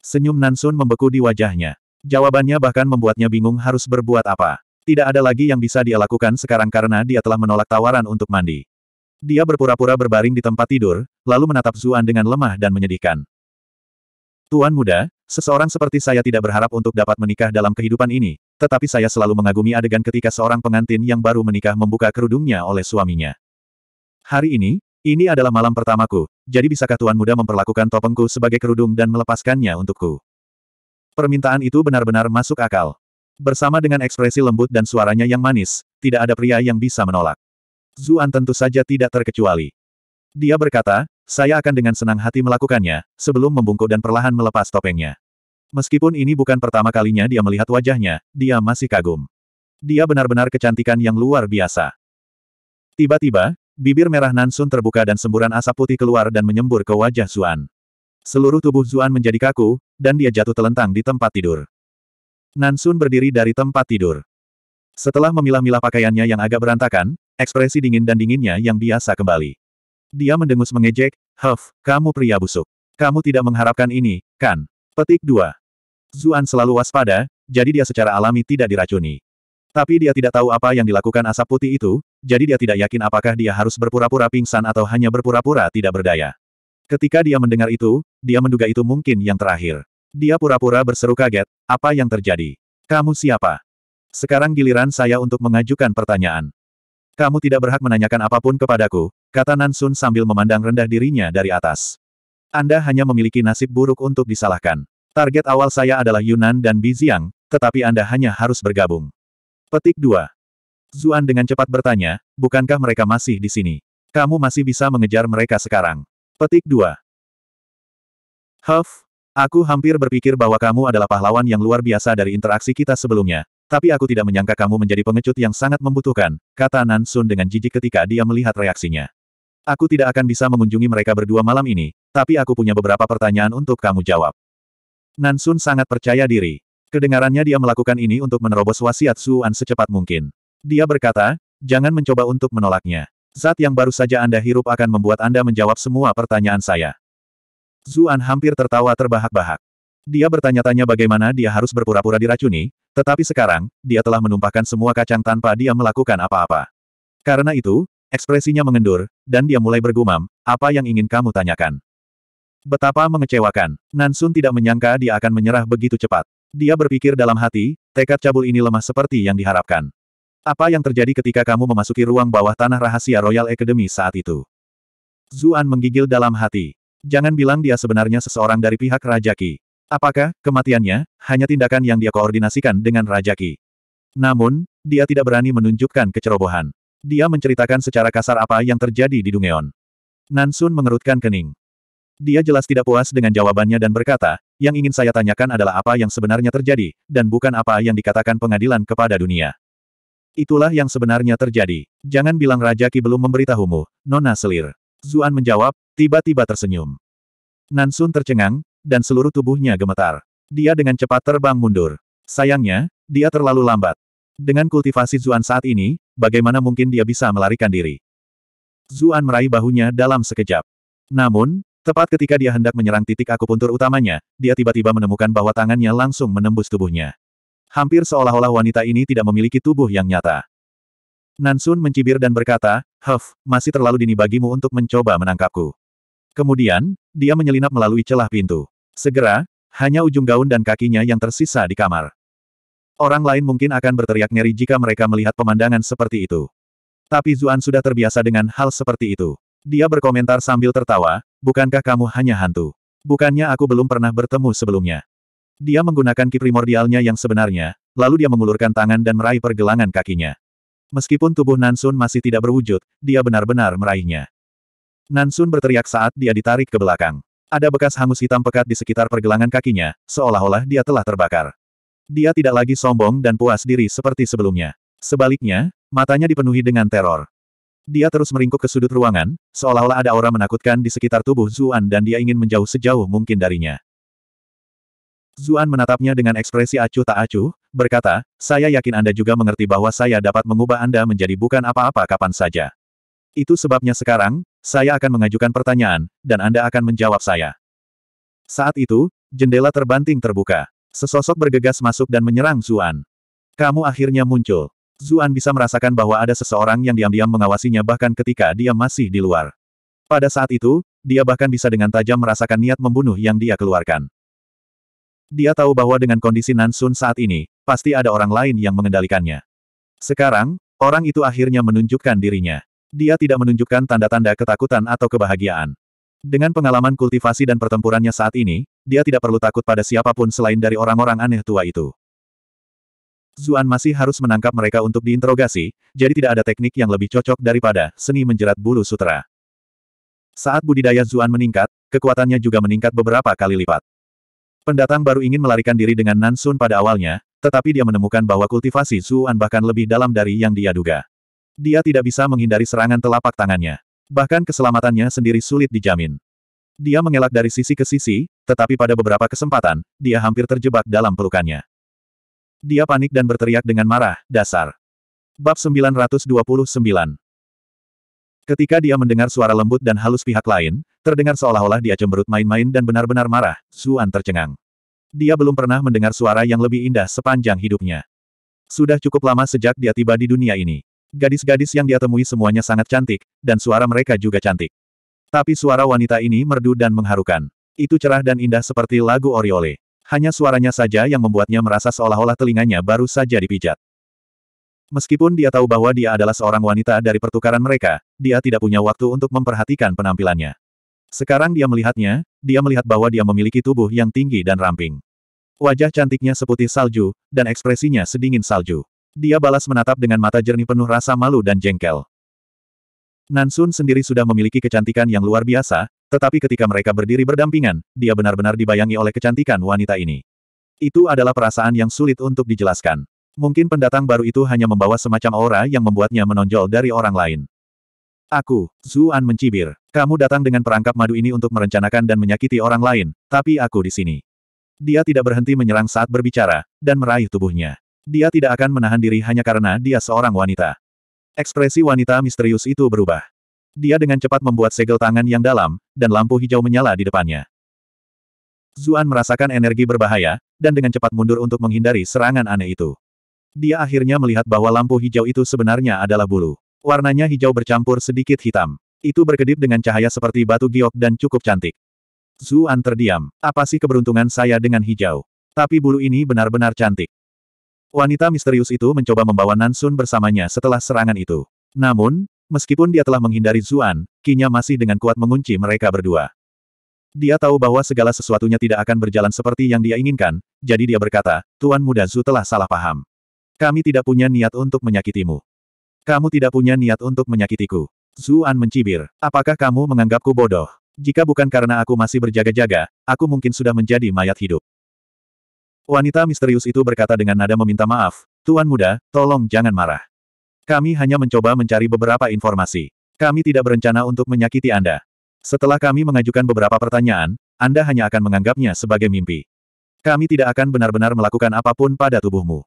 Senyum Nansun membeku di wajahnya. Jawabannya bahkan membuatnya bingung harus berbuat apa. Tidak ada lagi yang bisa dia lakukan sekarang karena dia telah menolak tawaran untuk mandi. Dia berpura-pura berbaring di tempat tidur, lalu menatap Zuan dengan lemah dan menyedihkan. Tuan muda, seseorang seperti saya tidak berharap untuk dapat menikah dalam kehidupan ini, tetapi saya selalu mengagumi adegan ketika seorang pengantin yang baru menikah membuka kerudungnya oleh suaminya. Hari ini, ini adalah malam pertamaku, jadi bisakah Tuan muda memperlakukan topengku sebagai kerudung dan melepaskannya untukku? Permintaan itu benar-benar masuk akal. Bersama dengan ekspresi lembut dan suaranya yang manis, tidak ada pria yang bisa menolak. Zuan tentu saja tidak terkecuali. Dia berkata, saya akan dengan senang hati melakukannya, sebelum membungkuk dan perlahan melepas topengnya. Meskipun ini bukan pertama kalinya dia melihat wajahnya, dia masih kagum. Dia benar-benar kecantikan yang luar biasa. Tiba-tiba, bibir merah Nansun terbuka dan semburan asap putih keluar dan menyembur ke wajah Zuan. Seluruh tubuh Zuan menjadi kaku, dan dia jatuh telentang di tempat tidur. Nansun berdiri dari tempat tidur. Setelah memilah-milah pakaiannya yang agak berantakan, Ekspresi dingin dan dinginnya yang biasa kembali. Dia mendengus mengejek, Huff, kamu pria busuk. Kamu tidak mengharapkan ini, kan? Petik 2. Zuan selalu waspada, jadi dia secara alami tidak diracuni. Tapi dia tidak tahu apa yang dilakukan asap putih itu, jadi dia tidak yakin apakah dia harus berpura-pura pingsan atau hanya berpura-pura tidak berdaya. Ketika dia mendengar itu, dia menduga itu mungkin yang terakhir. Dia pura-pura berseru kaget, apa yang terjadi? Kamu siapa? Sekarang giliran saya untuk mengajukan pertanyaan. Kamu tidak berhak menanyakan apapun kepadaku, kata Nansun sambil memandang rendah dirinya dari atas. Anda hanya memiliki nasib buruk untuk disalahkan. Target awal saya adalah Yunan dan Biziang, tetapi Anda hanya harus bergabung. Petik 2. Zuan dengan cepat bertanya, bukankah mereka masih di sini? Kamu masih bisa mengejar mereka sekarang. Petik 2. Huff, aku hampir berpikir bahwa kamu adalah pahlawan yang luar biasa dari interaksi kita sebelumnya, tapi aku tidak menyangka kamu menjadi pengecut yang sangat membutuhkan, kata Nan Sun dengan jijik ketika dia melihat reaksinya. Aku tidak akan bisa mengunjungi mereka berdua malam ini, tapi aku punya beberapa pertanyaan untuk kamu jawab. Nan Sun sangat percaya diri. Kedengarannya dia melakukan ini untuk menerobos wasiat Suan secepat mungkin. Dia berkata, jangan mencoba untuk menolaknya. Zat yang baru saja Anda hirup akan membuat Anda menjawab semua pertanyaan saya. Zuan hampir tertawa terbahak-bahak. Dia bertanya-tanya bagaimana dia harus berpura-pura diracuni, tetapi sekarang, dia telah menumpahkan semua kacang tanpa dia melakukan apa-apa. Karena itu, ekspresinya mengendur, dan dia mulai bergumam, apa yang ingin kamu tanyakan? Betapa mengecewakan, Nansun tidak menyangka dia akan menyerah begitu cepat. Dia berpikir dalam hati, tekad cabul ini lemah seperti yang diharapkan. Apa yang terjadi ketika kamu memasuki ruang bawah tanah rahasia Royal Academy saat itu? Zuan menggigil dalam hati. Jangan bilang dia sebenarnya seseorang dari pihak Raja Ki. Apakah kematiannya hanya tindakan yang dia koordinasikan dengan Raja Ki? Namun, dia tidak berani menunjukkan kecerobohan. Dia menceritakan secara kasar apa yang terjadi di Dungeon. Nansun mengerutkan kening. Dia jelas tidak puas dengan jawabannya dan berkata, yang ingin saya tanyakan adalah apa yang sebenarnya terjadi, dan bukan apa yang dikatakan pengadilan kepada dunia. Itulah yang sebenarnya terjadi. Jangan bilang Raja Ki belum memberitahumu, Nona Selir. Zuan menjawab, tiba-tiba tersenyum. Nansun tercengang, dan seluruh tubuhnya gemetar. Dia dengan cepat terbang mundur. Sayangnya, dia terlalu lambat. Dengan kultivasi Zuan saat ini, bagaimana mungkin dia bisa melarikan diri? Zuan meraih bahunya dalam sekejap. Namun, tepat ketika dia hendak menyerang titik akupuntur utamanya, dia tiba-tiba menemukan bahwa tangannya langsung menembus tubuhnya. Hampir seolah-olah wanita ini tidak memiliki tubuh yang nyata. Nansun mencibir dan berkata, Huff, masih terlalu dini bagimu untuk mencoba menangkapku. Kemudian, dia menyelinap melalui celah pintu. Segera, hanya ujung gaun dan kakinya yang tersisa di kamar. Orang lain mungkin akan berteriak ngeri jika mereka melihat pemandangan seperti itu. Tapi Zuan sudah terbiasa dengan hal seperti itu. Dia berkomentar sambil tertawa, bukankah kamu hanya hantu? Bukannya aku belum pernah bertemu sebelumnya. Dia menggunakan ki primordialnya yang sebenarnya, lalu dia mengulurkan tangan dan meraih pergelangan kakinya. Meskipun tubuh Nansun masih tidak berwujud, dia benar-benar meraihnya. Nansun berteriak saat dia ditarik ke belakang. Ada bekas hangus hitam pekat di sekitar pergelangan kakinya, seolah-olah dia telah terbakar. Dia tidak lagi sombong dan puas diri seperti sebelumnya. Sebaliknya, matanya dipenuhi dengan teror. Dia terus meringkuk ke sudut ruangan, seolah-olah ada aura menakutkan di sekitar tubuh Zuan dan dia ingin menjauh sejauh mungkin darinya. Zuan menatapnya dengan ekspresi acuh tak acuh, berkata, saya yakin Anda juga mengerti bahwa saya dapat mengubah Anda menjadi bukan apa-apa kapan saja. Itu sebabnya sekarang, saya akan mengajukan pertanyaan, dan Anda akan menjawab saya. Saat itu, jendela terbanting terbuka. Sesosok bergegas masuk dan menyerang Zuan. Kamu akhirnya muncul. Zuan bisa merasakan bahwa ada seseorang yang diam-diam mengawasinya bahkan ketika dia masih di luar. Pada saat itu, dia bahkan bisa dengan tajam merasakan niat membunuh yang dia keluarkan. Dia tahu bahwa dengan kondisi Nansun saat ini, pasti ada orang lain yang mengendalikannya. Sekarang, orang itu akhirnya menunjukkan dirinya. Dia tidak menunjukkan tanda-tanda ketakutan atau kebahagiaan. Dengan pengalaman kultivasi dan pertempurannya saat ini, dia tidak perlu takut pada siapapun selain dari orang-orang aneh tua itu. Zuan masih harus menangkap mereka untuk diinterogasi, jadi tidak ada teknik yang lebih cocok daripada seni menjerat bulu sutra. Saat budidaya Zuan meningkat, kekuatannya juga meningkat beberapa kali lipat. Pendatang baru ingin melarikan diri dengan Nansun pada awalnya, tetapi dia menemukan bahwa kultivasi Zuan bahkan lebih dalam dari yang dia duga. Dia tidak bisa menghindari serangan telapak tangannya. Bahkan keselamatannya sendiri sulit dijamin. Dia mengelak dari sisi ke sisi, tetapi pada beberapa kesempatan, dia hampir terjebak dalam pelukannya. Dia panik dan berteriak dengan marah, dasar. Bab 929 Ketika dia mendengar suara lembut dan halus pihak lain, terdengar seolah-olah dia cemberut main-main dan benar-benar marah, Zuan tercengang. Dia belum pernah mendengar suara yang lebih indah sepanjang hidupnya. Sudah cukup lama sejak dia tiba di dunia ini. Gadis-gadis yang dia temui semuanya sangat cantik, dan suara mereka juga cantik. Tapi suara wanita ini merdu dan mengharukan. Itu cerah dan indah seperti lagu Oriole. Hanya suaranya saja yang membuatnya merasa seolah-olah telinganya baru saja dipijat. Meskipun dia tahu bahwa dia adalah seorang wanita dari pertukaran mereka, dia tidak punya waktu untuk memperhatikan penampilannya. Sekarang dia melihatnya, dia melihat bahwa dia memiliki tubuh yang tinggi dan ramping. Wajah cantiknya seputih salju, dan ekspresinya sedingin salju. Dia balas menatap dengan mata jernih penuh rasa malu dan jengkel. Nansun sendiri sudah memiliki kecantikan yang luar biasa, tetapi ketika mereka berdiri berdampingan, dia benar-benar dibayangi oleh kecantikan wanita ini. Itu adalah perasaan yang sulit untuk dijelaskan. Mungkin pendatang baru itu hanya membawa semacam aura yang membuatnya menonjol dari orang lain. Aku, Zuan mencibir. Kamu datang dengan perangkap madu ini untuk merencanakan dan menyakiti orang lain, tapi aku di sini. Dia tidak berhenti menyerang saat berbicara, dan meraih tubuhnya. Dia tidak akan menahan diri hanya karena dia seorang wanita. Ekspresi wanita misterius itu berubah. Dia dengan cepat membuat segel tangan yang dalam, dan lampu hijau menyala di depannya. Zuan merasakan energi berbahaya, dan dengan cepat mundur untuk menghindari serangan aneh itu. Dia akhirnya melihat bahwa lampu hijau itu sebenarnya adalah bulu. Warnanya hijau bercampur sedikit hitam. Itu berkedip dengan cahaya seperti batu giok dan cukup cantik. Zuan terdiam. Apa sih keberuntungan saya dengan hijau? Tapi bulu ini benar-benar cantik. Wanita misterius itu mencoba membawa Nansun bersamanya setelah serangan itu. Namun, meskipun dia telah menghindari Zuan, Kinya masih dengan kuat mengunci mereka berdua. Dia tahu bahwa segala sesuatunya tidak akan berjalan seperti yang dia inginkan, jadi dia berkata, Tuan Muda Zu telah salah paham. Kami tidak punya niat untuk menyakitimu. Kamu tidak punya niat untuk menyakitiku. Zuan mencibir. Apakah kamu menganggapku bodoh? Jika bukan karena aku masih berjaga-jaga, aku mungkin sudah menjadi mayat hidup. Wanita misterius itu berkata dengan nada meminta maaf, Tuan Muda, tolong jangan marah. Kami hanya mencoba mencari beberapa informasi. Kami tidak berencana untuk menyakiti Anda. Setelah kami mengajukan beberapa pertanyaan, Anda hanya akan menganggapnya sebagai mimpi. Kami tidak akan benar-benar melakukan apapun pada tubuhmu.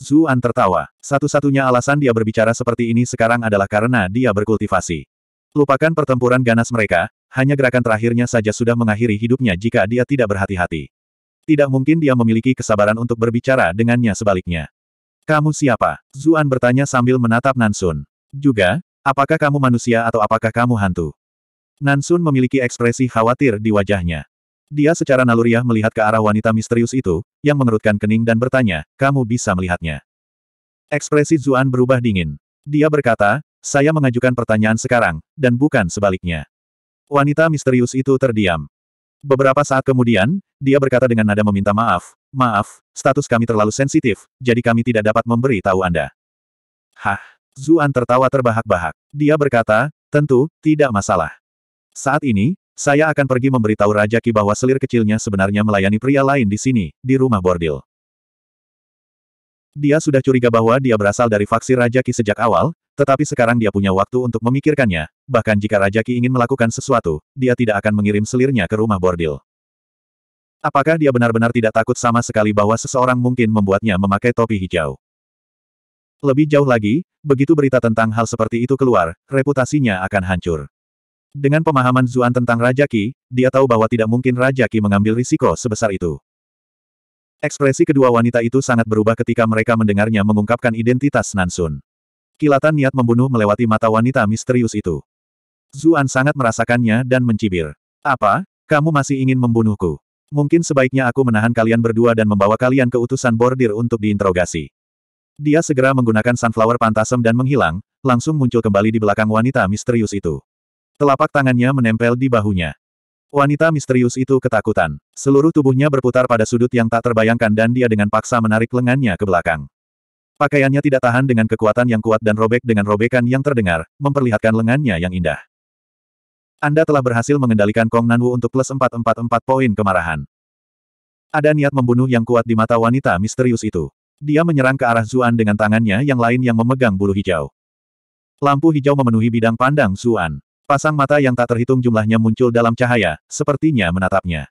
Zuan tertawa. Satu-satunya alasan dia berbicara seperti ini sekarang adalah karena dia berkultivasi. Lupakan pertempuran ganas mereka, hanya gerakan terakhirnya saja sudah mengakhiri hidupnya jika dia tidak berhati-hati. Tidak mungkin dia memiliki kesabaran untuk berbicara dengannya sebaliknya. Kamu siapa? Zuan bertanya sambil menatap Nansun. Juga, apakah kamu manusia atau apakah kamu hantu? Nansun memiliki ekspresi khawatir di wajahnya. Dia secara naluriah melihat ke arah wanita misterius itu, yang mengerutkan kening dan bertanya, kamu bisa melihatnya. Ekspresi Zuan berubah dingin. Dia berkata, saya mengajukan pertanyaan sekarang, dan bukan sebaliknya. Wanita misterius itu terdiam. Beberapa saat kemudian, dia berkata dengan nada meminta maaf, maaf, status kami terlalu sensitif, jadi kami tidak dapat memberi tahu Anda. Hah? Zuan tertawa terbahak-bahak. Dia berkata, tentu, tidak masalah. Saat ini, saya akan pergi memberitahu Raja Ki bahwa selir kecilnya sebenarnya melayani pria lain di sini, di rumah bordil. Dia sudah curiga bahwa dia berasal dari faksi Raja Ki sejak awal, tetapi sekarang dia punya waktu untuk memikirkannya, bahkan jika Raja Ki ingin melakukan sesuatu, dia tidak akan mengirim selirnya ke rumah bordil. Apakah dia benar-benar tidak takut sama sekali bahwa seseorang mungkin membuatnya memakai topi hijau? Lebih jauh lagi, begitu berita tentang hal seperti itu keluar, reputasinya akan hancur. Dengan pemahaman Zuan tentang Raja Ki, dia tahu bahwa tidak mungkin Raja Ki mengambil risiko sebesar itu. Ekspresi kedua wanita itu sangat berubah ketika mereka mendengarnya mengungkapkan identitas Nansun. Kilatan niat membunuh melewati mata wanita misterius itu. Zuan sangat merasakannya dan mencibir. Apa? Kamu masih ingin membunuhku? Mungkin sebaiknya aku menahan kalian berdua dan membawa kalian ke utusan bordir untuk diinterogasi. Dia segera menggunakan sunflower pantasem dan menghilang, langsung muncul kembali di belakang wanita misterius itu. Telapak tangannya menempel di bahunya. Wanita misterius itu ketakutan. Seluruh tubuhnya berputar pada sudut yang tak terbayangkan dan dia dengan paksa menarik lengannya ke belakang. Pakaiannya tidak tahan dengan kekuatan yang kuat dan robek dengan robekan yang terdengar, memperlihatkan lengannya yang indah. Anda telah berhasil mengendalikan Kong Nanwu untuk plus 444 poin kemarahan. Ada niat membunuh yang kuat di mata wanita misterius itu. Dia menyerang ke arah Zuan dengan tangannya yang lain yang memegang bulu hijau. Lampu hijau memenuhi bidang pandang Zuan. Pasang mata yang tak terhitung jumlahnya muncul dalam cahaya, sepertinya menatapnya.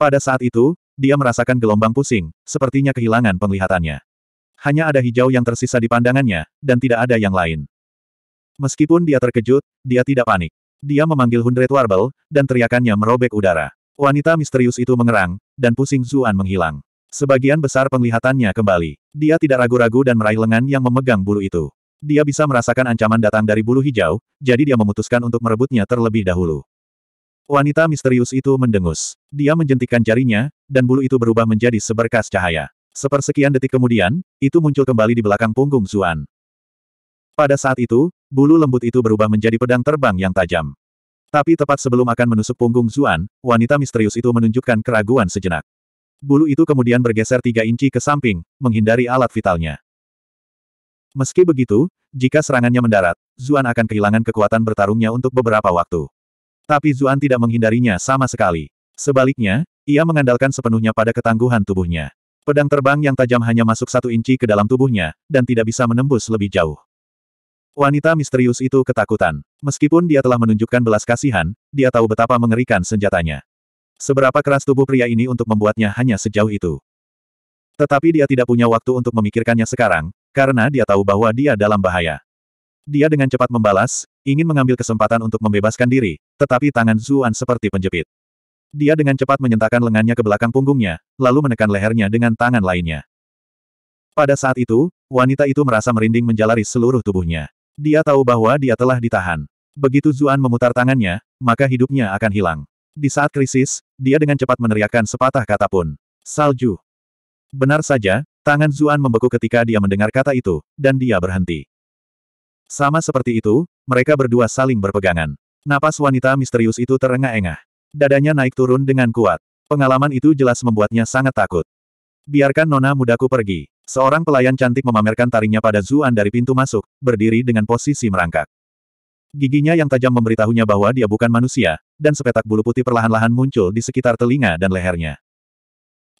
Pada saat itu, dia merasakan gelombang pusing, sepertinya kehilangan penglihatannya. Hanya ada hijau yang tersisa di pandangannya, dan tidak ada yang lain. Meskipun dia terkejut, dia tidak panik. Dia memanggil Hundred Warble, dan teriakannya merobek udara. Wanita misterius itu mengerang, dan pusing Zuan menghilang. Sebagian besar penglihatannya kembali. Dia tidak ragu-ragu dan meraih lengan yang memegang bulu itu. Dia bisa merasakan ancaman datang dari bulu hijau, jadi dia memutuskan untuk merebutnya terlebih dahulu. Wanita misterius itu mendengus. Dia menjentikan jarinya, dan bulu itu berubah menjadi seberkas cahaya. Sepersekian detik kemudian, itu muncul kembali di belakang punggung Zuan. Pada saat itu, bulu lembut itu berubah menjadi pedang terbang yang tajam. Tapi tepat sebelum akan menusuk punggung Zuan, wanita misterius itu menunjukkan keraguan sejenak. Bulu itu kemudian bergeser tiga inci ke samping, menghindari alat vitalnya. Meski begitu, jika serangannya mendarat, Zuan akan kehilangan kekuatan bertarungnya untuk beberapa waktu. Tapi Zuan tidak menghindarinya sama sekali. Sebaliknya, ia mengandalkan sepenuhnya pada ketangguhan tubuhnya. Pedang terbang yang tajam hanya masuk satu inci ke dalam tubuhnya, dan tidak bisa menembus lebih jauh. Wanita misterius itu ketakutan. Meskipun dia telah menunjukkan belas kasihan, dia tahu betapa mengerikan senjatanya. Seberapa keras tubuh pria ini untuk membuatnya hanya sejauh itu. Tetapi dia tidak punya waktu untuk memikirkannya sekarang, karena dia tahu bahwa dia dalam bahaya. Dia dengan cepat membalas, ingin mengambil kesempatan untuk membebaskan diri, tetapi tangan Zuan seperti penjepit. Dia dengan cepat menyentakkan lengannya ke belakang punggungnya, lalu menekan lehernya dengan tangan lainnya. Pada saat itu, wanita itu merasa merinding menjalari seluruh tubuhnya. Dia tahu bahwa dia telah ditahan. Begitu Zuan memutar tangannya, maka hidupnya akan hilang. Di saat krisis, dia dengan cepat meneriakkan sepatah kata pun. Salju. Benar saja, tangan Zuan membeku ketika dia mendengar kata itu, dan dia berhenti. Sama seperti itu, mereka berdua saling berpegangan. Napas wanita misterius itu terengah-engah. Dadanya naik turun dengan kuat. Pengalaman itu jelas membuatnya sangat takut. Biarkan nona mudaku pergi. Seorang pelayan cantik memamerkan taringnya pada Zuan dari pintu masuk, berdiri dengan posisi merangkak. Giginya yang tajam memberitahunya bahwa dia bukan manusia, dan sepetak bulu putih perlahan-lahan muncul di sekitar telinga dan lehernya.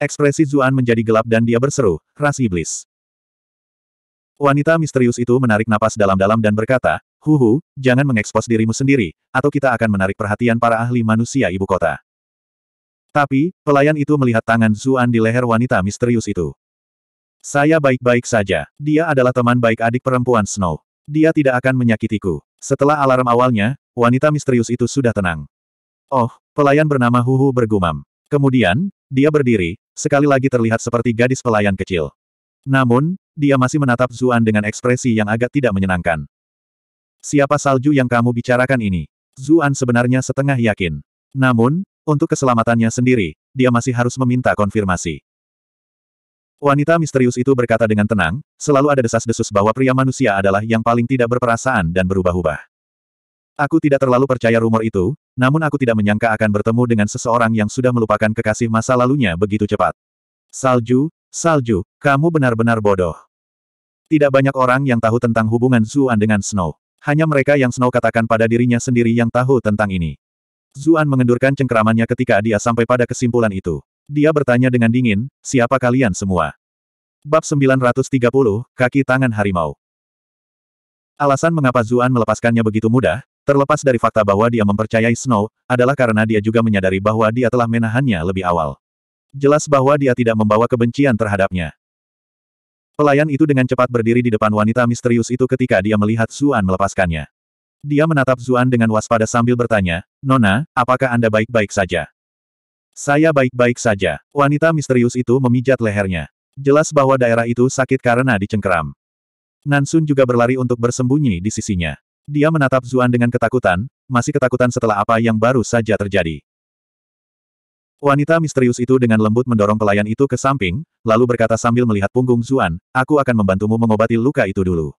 Ekspresi Zuan menjadi gelap dan dia berseru, ras iblis. Wanita misterius itu menarik napas dalam-dalam dan berkata, Huhu, jangan mengekspos dirimu sendiri, atau kita akan menarik perhatian para ahli manusia ibu kota. Tapi, pelayan itu melihat tangan Zuan di leher wanita misterius itu. Saya baik-baik saja. Dia adalah teman baik adik perempuan Snow. Dia tidak akan menyakitiku. Setelah alarm awalnya, wanita misterius itu sudah tenang. Oh, pelayan bernama Huhu bergumam. Kemudian, dia berdiri, sekali lagi terlihat seperti gadis pelayan kecil. Namun, dia masih menatap Zuan dengan ekspresi yang agak tidak menyenangkan. Siapa salju yang kamu bicarakan ini? Zuan sebenarnya setengah yakin. Namun, untuk keselamatannya sendiri, dia masih harus meminta konfirmasi. Wanita misterius itu berkata dengan tenang, selalu ada desas-desus bahwa pria manusia adalah yang paling tidak berperasaan dan berubah-ubah. Aku tidak terlalu percaya rumor itu, namun aku tidak menyangka akan bertemu dengan seseorang yang sudah melupakan kekasih masa lalunya begitu cepat. Salju, Salju, kamu benar-benar bodoh. Tidak banyak orang yang tahu tentang hubungan Zuan dengan Snow. Hanya mereka yang Snow katakan pada dirinya sendiri yang tahu tentang ini. Zuan mengendurkan cengkeramannya ketika dia sampai pada kesimpulan itu. Dia bertanya dengan dingin, siapa kalian semua? Bab 930, Kaki Tangan Harimau Alasan mengapa Zuan melepaskannya begitu mudah, terlepas dari fakta bahwa dia mempercayai Snow, adalah karena dia juga menyadari bahwa dia telah menahannya lebih awal. Jelas bahwa dia tidak membawa kebencian terhadapnya. Pelayan itu dengan cepat berdiri di depan wanita misterius itu ketika dia melihat Zuan melepaskannya. Dia menatap Zuan dengan waspada sambil bertanya, Nona, apakah Anda baik-baik saja? Saya baik-baik saja. Wanita misterius itu memijat lehernya. Jelas bahwa daerah itu sakit karena dicengkeram. Nansun juga berlari untuk bersembunyi di sisinya. Dia menatap Zuan dengan ketakutan, masih ketakutan setelah apa yang baru saja terjadi. Wanita misterius itu dengan lembut mendorong pelayan itu ke samping, lalu berkata sambil melihat punggung Zuan, aku akan membantumu mengobati luka itu dulu.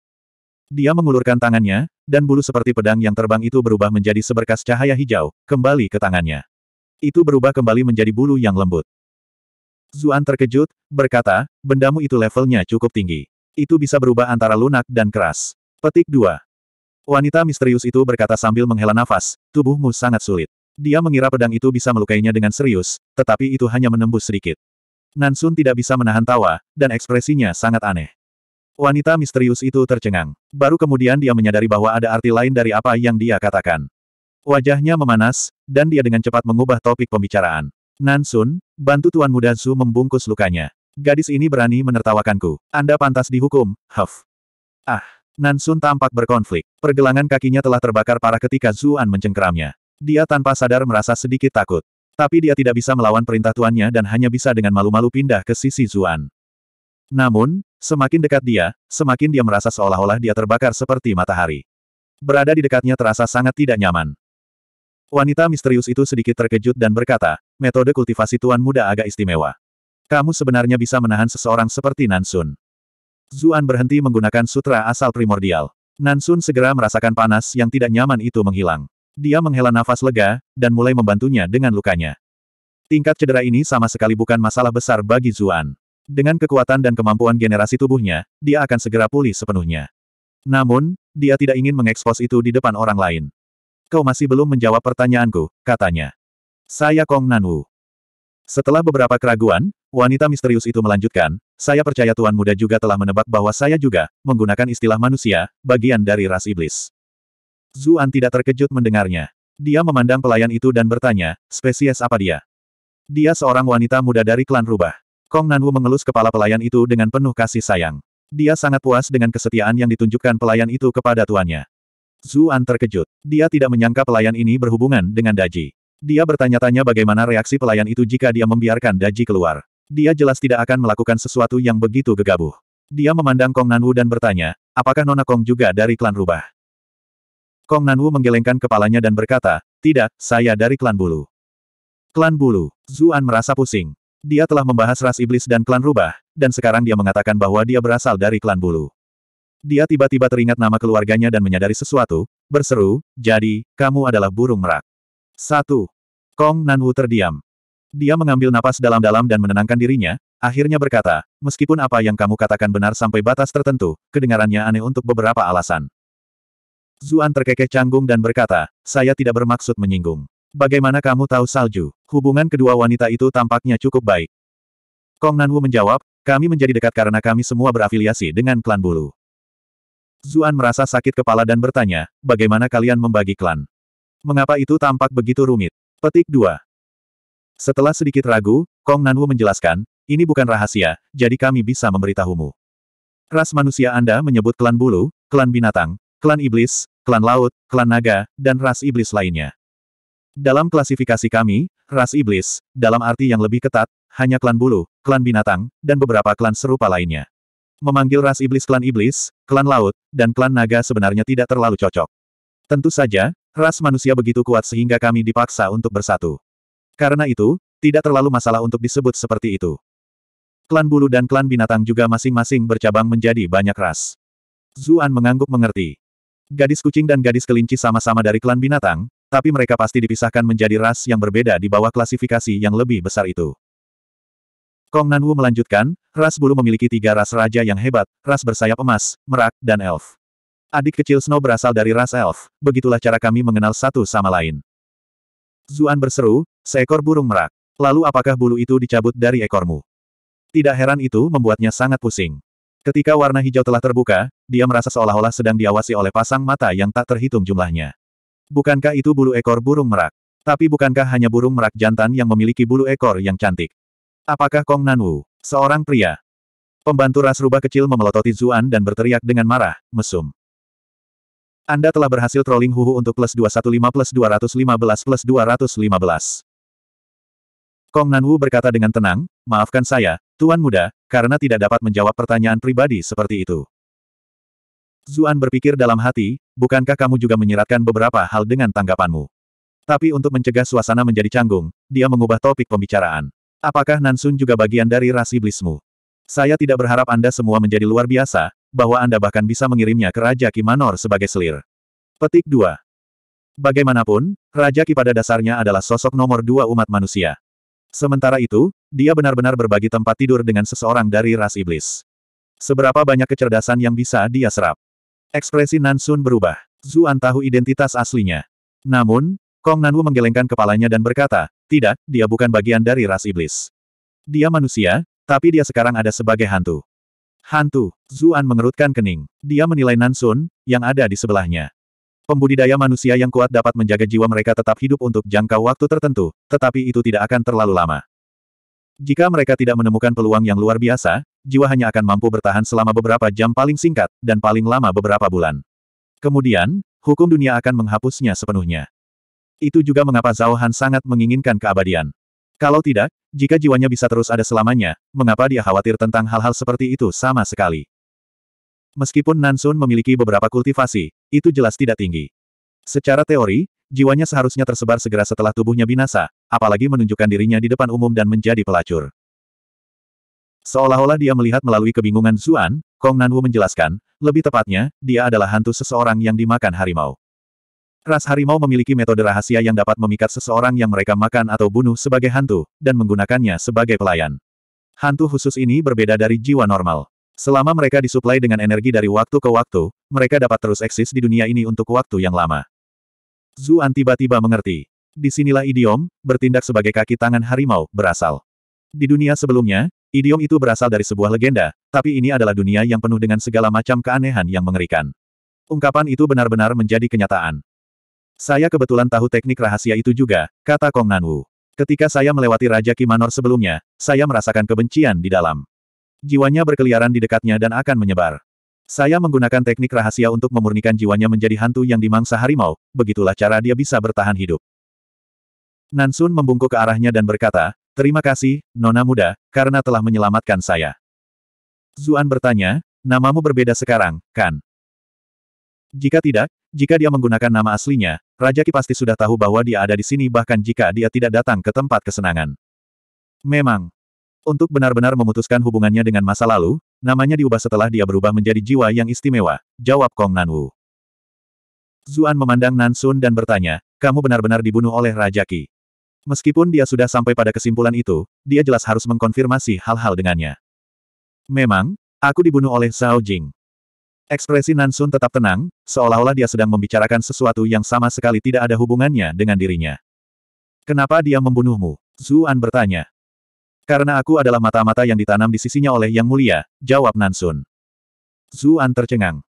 Dia mengulurkan tangannya, dan bulu seperti pedang yang terbang itu berubah menjadi seberkas cahaya hijau, kembali ke tangannya. Itu berubah kembali menjadi bulu yang lembut. Zuan terkejut, berkata, bendamu itu levelnya cukup tinggi. Itu bisa berubah antara lunak dan keras. Petik 2. Wanita misterius itu berkata sambil menghela nafas, tubuhmu sangat sulit. Dia mengira pedang itu bisa melukainya dengan serius, tetapi itu hanya menembus sedikit. Nansun tidak bisa menahan tawa, dan ekspresinya sangat aneh. Wanita misterius itu tercengang. Baru kemudian dia menyadari bahwa ada arti lain dari apa yang dia katakan. Wajahnya memanas, dan dia dengan cepat mengubah topik pembicaraan. Nansun, bantu Tuan Muda Zhu membungkus lukanya. Gadis ini berani menertawakanku. Anda pantas dihukum, Huff. Ah, Nansun tampak berkonflik. Pergelangan kakinya telah terbakar parah ketika Zuan mencengkeramnya. Dia tanpa sadar merasa sedikit takut. Tapi dia tidak bisa melawan perintah tuannya dan hanya bisa dengan malu-malu pindah ke sisi Zuan. Namun, semakin dekat dia, semakin dia merasa seolah-olah dia terbakar seperti matahari. Berada di dekatnya terasa sangat tidak nyaman. Wanita misterius itu sedikit terkejut dan berkata, metode kultivasi tuan muda agak istimewa. Kamu sebenarnya bisa menahan seseorang seperti Nansun. Zuan berhenti menggunakan sutra asal primordial. Nansun segera merasakan panas yang tidak nyaman itu menghilang. Dia menghela nafas lega, dan mulai membantunya dengan lukanya. Tingkat cedera ini sama sekali bukan masalah besar bagi Zuan. Dengan kekuatan dan kemampuan generasi tubuhnya, dia akan segera pulih sepenuhnya. Namun, dia tidak ingin mengekspos itu di depan orang lain. Kau masih belum menjawab pertanyaanku, katanya. Saya Kong Nanwu. Setelah beberapa keraguan, wanita misterius itu melanjutkan, saya percaya Tuan Muda juga telah menebak bahwa saya juga, menggunakan istilah manusia, bagian dari ras iblis. Zuan tidak terkejut mendengarnya. Dia memandang pelayan itu dan bertanya, spesies apa dia? Dia seorang wanita muda dari klan rubah. Kong Nanwu mengelus kepala pelayan itu dengan penuh kasih sayang. Dia sangat puas dengan kesetiaan yang ditunjukkan pelayan itu kepada tuannya. Zuan terkejut. Dia tidak menyangka pelayan ini berhubungan dengan Daji. Dia bertanya-tanya bagaimana reaksi pelayan itu jika dia membiarkan Daji keluar. Dia jelas tidak akan melakukan sesuatu yang begitu gegabah. Dia memandang Kong Nanwu dan bertanya, apakah Nona Kong juga dari klan rubah? Kong Nanwu menggelengkan kepalanya dan berkata, tidak, saya dari klan Bulu. Klan Bulu, Zuan merasa pusing. Dia telah membahas ras iblis dan klan rubah, dan sekarang dia mengatakan bahwa dia berasal dari klan Bulu. Dia tiba-tiba teringat nama keluarganya dan menyadari sesuatu, berseru, jadi, kamu adalah burung merak. Satu. Kong Nanwu terdiam. Dia mengambil napas dalam-dalam dan menenangkan dirinya, akhirnya berkata, meskipun apa yang kamu katakan benar sampai batas tertentu, kedengarannya aneh untuk beberapa alasan. Zuan terkekeh canggung dan berkata, saya tidak bermaksud menyinggung. Bagaimana kamu tahu salju? Hubungan kedua wanita itu tampaknya cukup baik. Kong Nanwu menjawab, kami menjadi dekat karena kami semua berafiliasi dengan klan bulu. Zuan merasa sakit kepala dan bertanya, bagaimana kalian membagi klan? Mengapa itu tampak begitu rumit? Petik 2. Setelah sedikit ragu, Kong Nanwu menjelaskan, ini bukan rahasia, jadi kami bisa memberitahumu. Ras manusia Anda menyebut klan bulu, klan binatang, klan iblis, klan laut, klan naga, dan ras iblis lainnya. Dalam klasifikasi kami, ras iblis, dalam arti yang lebih ketat, hanya klan bulu, klan binatang, dan beberapa klan serupa lainnya. Memanggil ras iblis klan iblis, klan laut, dan klan naga sebenarnya tidak terlalu cocok. Tentu saja, ras manusia begitu kuat sehingga kami dipaksa untuk bersatu. Karena itu, tidak terlalu masalah untuk disebut seperti itu. Klan bulu dan klan binatang juga masing-masing bercabang menjadi banyak ras. Zuan mengangguk mengerti. Gadis kucing dan gadis kelinci sama-sama dari klan binatang, tapi mereka pasti dipisahkan menjadi ras yang berbeda di bawah klasifikasi yang lebih besar itu. Kong Nanwu melanjutkan, ras bulu memiliki tiga ras raja yang hebat, ras bersayap emas, merak, dan elf. Adik kecil Snow berasal dari ras elf, begitulah cara kami mengenal satu sama lain. Zuan berseru, seekor burung merak. Lalu apakah bulu itu dicabut dari ekormu? Tidak heran itu membuatnya sangat pusing. Ketika warna hijau telah terbuka, dia merasa seolah-olah sedang diawasi oleh pasang mata yang tak terhitung jumlahnya. Bukankah itu bulu ekor burung merak? Tapi bukankah hanya burung merak jantan yang memiliki bulu ekor yang cantik? Apakah Kong Nanwu, seorang pria? Pembantu ras rubah kecil memelototi Zuan dan berteriak dengan marah, mesum. Anda telah berhasil trolling Hu Hu untuk plus 215 plus 215 plus 215. Kong Nanwu berkata dengan tenang, maafkan saya, Tuan Muda, karena tidak dapat menjawab pertanyaan pribadi seperti itu. Zuan berpikir dalam hati, bukankah kamu juga menyiratkan beberapa hal dengan tanggapanmu? Tapi untuk mencegah suasana menjadi canggung, dia mengubah topik pembicaraan. Apakah Nansun juga bagian dari ras iblismu? Saya tidak berharap Anda semua menjadi luar biasa, bahwa Anda bahkan bisa mengirimnya ke Raja Kimanor sebagai selir. Petik 2. Bagaimanapun, Raja Ki pada dasarnya adalah sosok nomor dua umat manusia. Sementara itu, dia benar-benar berbagi tempat tidur dengan seseorang dari ras iblis. Seberapa banyak kecerdasan yang bisa dia serap? Ekspresi Nansun berubah. Zuan tahu identitas aslinya. Namun, Kong Nanwu menggelengkan kepalanya dan berkata, tidak, dia bukan bagian dari ras iblis. Dia manusia, tapi dia sekarang ada sebagai hantu. Hantu, Zuan mengerutkan kening. Dia menilai Nansun, yang ada di sebelahnya. Pembudidaya manusia yang kuat dapat menjaga jiwa mereka tetap hidup untuk jangka waktu tertentu, tetapi itu tidak akan terlalu lama. Jika mereka tidak menemukan peluang yang luar biasa, jiwa hanya akan mampu bertahan selama beberapa jam paling singkat, dan paling lama beberapa bulan. Kemudian, hukum dunia akan menghapusnya sepenuhnya. Itu juga mengapa Zhao Han sangat menginginkan keabadian. Kalau tidak, jika jiwanya bisa terus ada selamanya, mengapa dia khawatir tentang hal-hal seperti itu sama sekali? Meskipun Nansun memiliki beberapa kultivasi, itu jelas tidak tinggi. Secara teori, jiwanya seharusnya tersebar segera setelah tubuhnya binasa, apalagi menunjukkan dirinya di depan umum dan menjadi pelacur. Seolah-olah dia melihat melalui kebingungan Zuan, Kong Nanwu menjelaskan, lebih tepatnya, dia adalah hantu seseorang yang dimakan harimau. Ras harimau memiliki metode rahasia yang dapat memikat seseorang yang mereka makan atau bunuh sebagai hantu, dan menggunakannya sebagai pelayan. Hantu khusus ini berbeda dari jiwa normal. Selama mereka disuplai dengan energi dari waktu ke waktu, mereka dapat terus eksis di dunia ini untuk waktu yang lama. Zuan tiba-tiba mengerti. Disinilah idiom, bertindak sebagai kaki tangan harimau, berasal. Di dunia sebelumnya, idiom itu berasal dari sebuah legenda, tapi ini adalah dunia yang penuh dengan segala macam keanehan yang mengerikan. Ungkapan itu benar-benar menjadi kenyataan. Saya kebetulan tahu teknik rahasia itu juga, kata Kong Nanwu. Ketika saya melewati Raja Kimanor sebelumnya, saya merasakan kebencian di dalam. Jiwanya berkeliaran di dekatnya dan akan menyebar. Saya menggunakan teknik rahasia untuk memurnikan jiwanya menjadi hantu yang dimangsa harimau, begitulah cara dia bisa bertahan hidup. Nansun membungkuk ke arahnya dan berkata, Terima kasih, Nona Muda, karena telah menyelamatkan saya. Zuan bertanya, namamu berbeda sekarang, kan? Jika tidak, jika dia menggunakan nama aslinya, Raja Ki pasti sudah tahu bahwa dia ada di sini bahkan jika dia tidak datang ke tempat kesenangan. Memang, untuk benar-benar memutuskan hubungannya dengan masa lalu, namanya diubah setelah dia berubah menjadi jiwa yang istimewa, jawab Kong Nanwu. Zuan memandang Nansun dan bertanya, kamu benar-benar dibunuh oleh Raja Qi. Meskipun dia sudah sampai pada kesimpulan itu, dia jelas harus mengkonfirmasi hal-hal dengannya. Memang, aku dibunuh oleh Zhao Jing. Ekspresi Nansun tetap tenang, seolah-olah dia sedang membicarakan sesuatu yang sama sekali tidak ada hubungannya dengan dirinya. Kenapa dia membunuhmu? Zuan bertanya. Karena aku adalah mata-mata yang ditanam di sisinya oleh Yang Mulia, jawab Nansun. Zuan tercengang.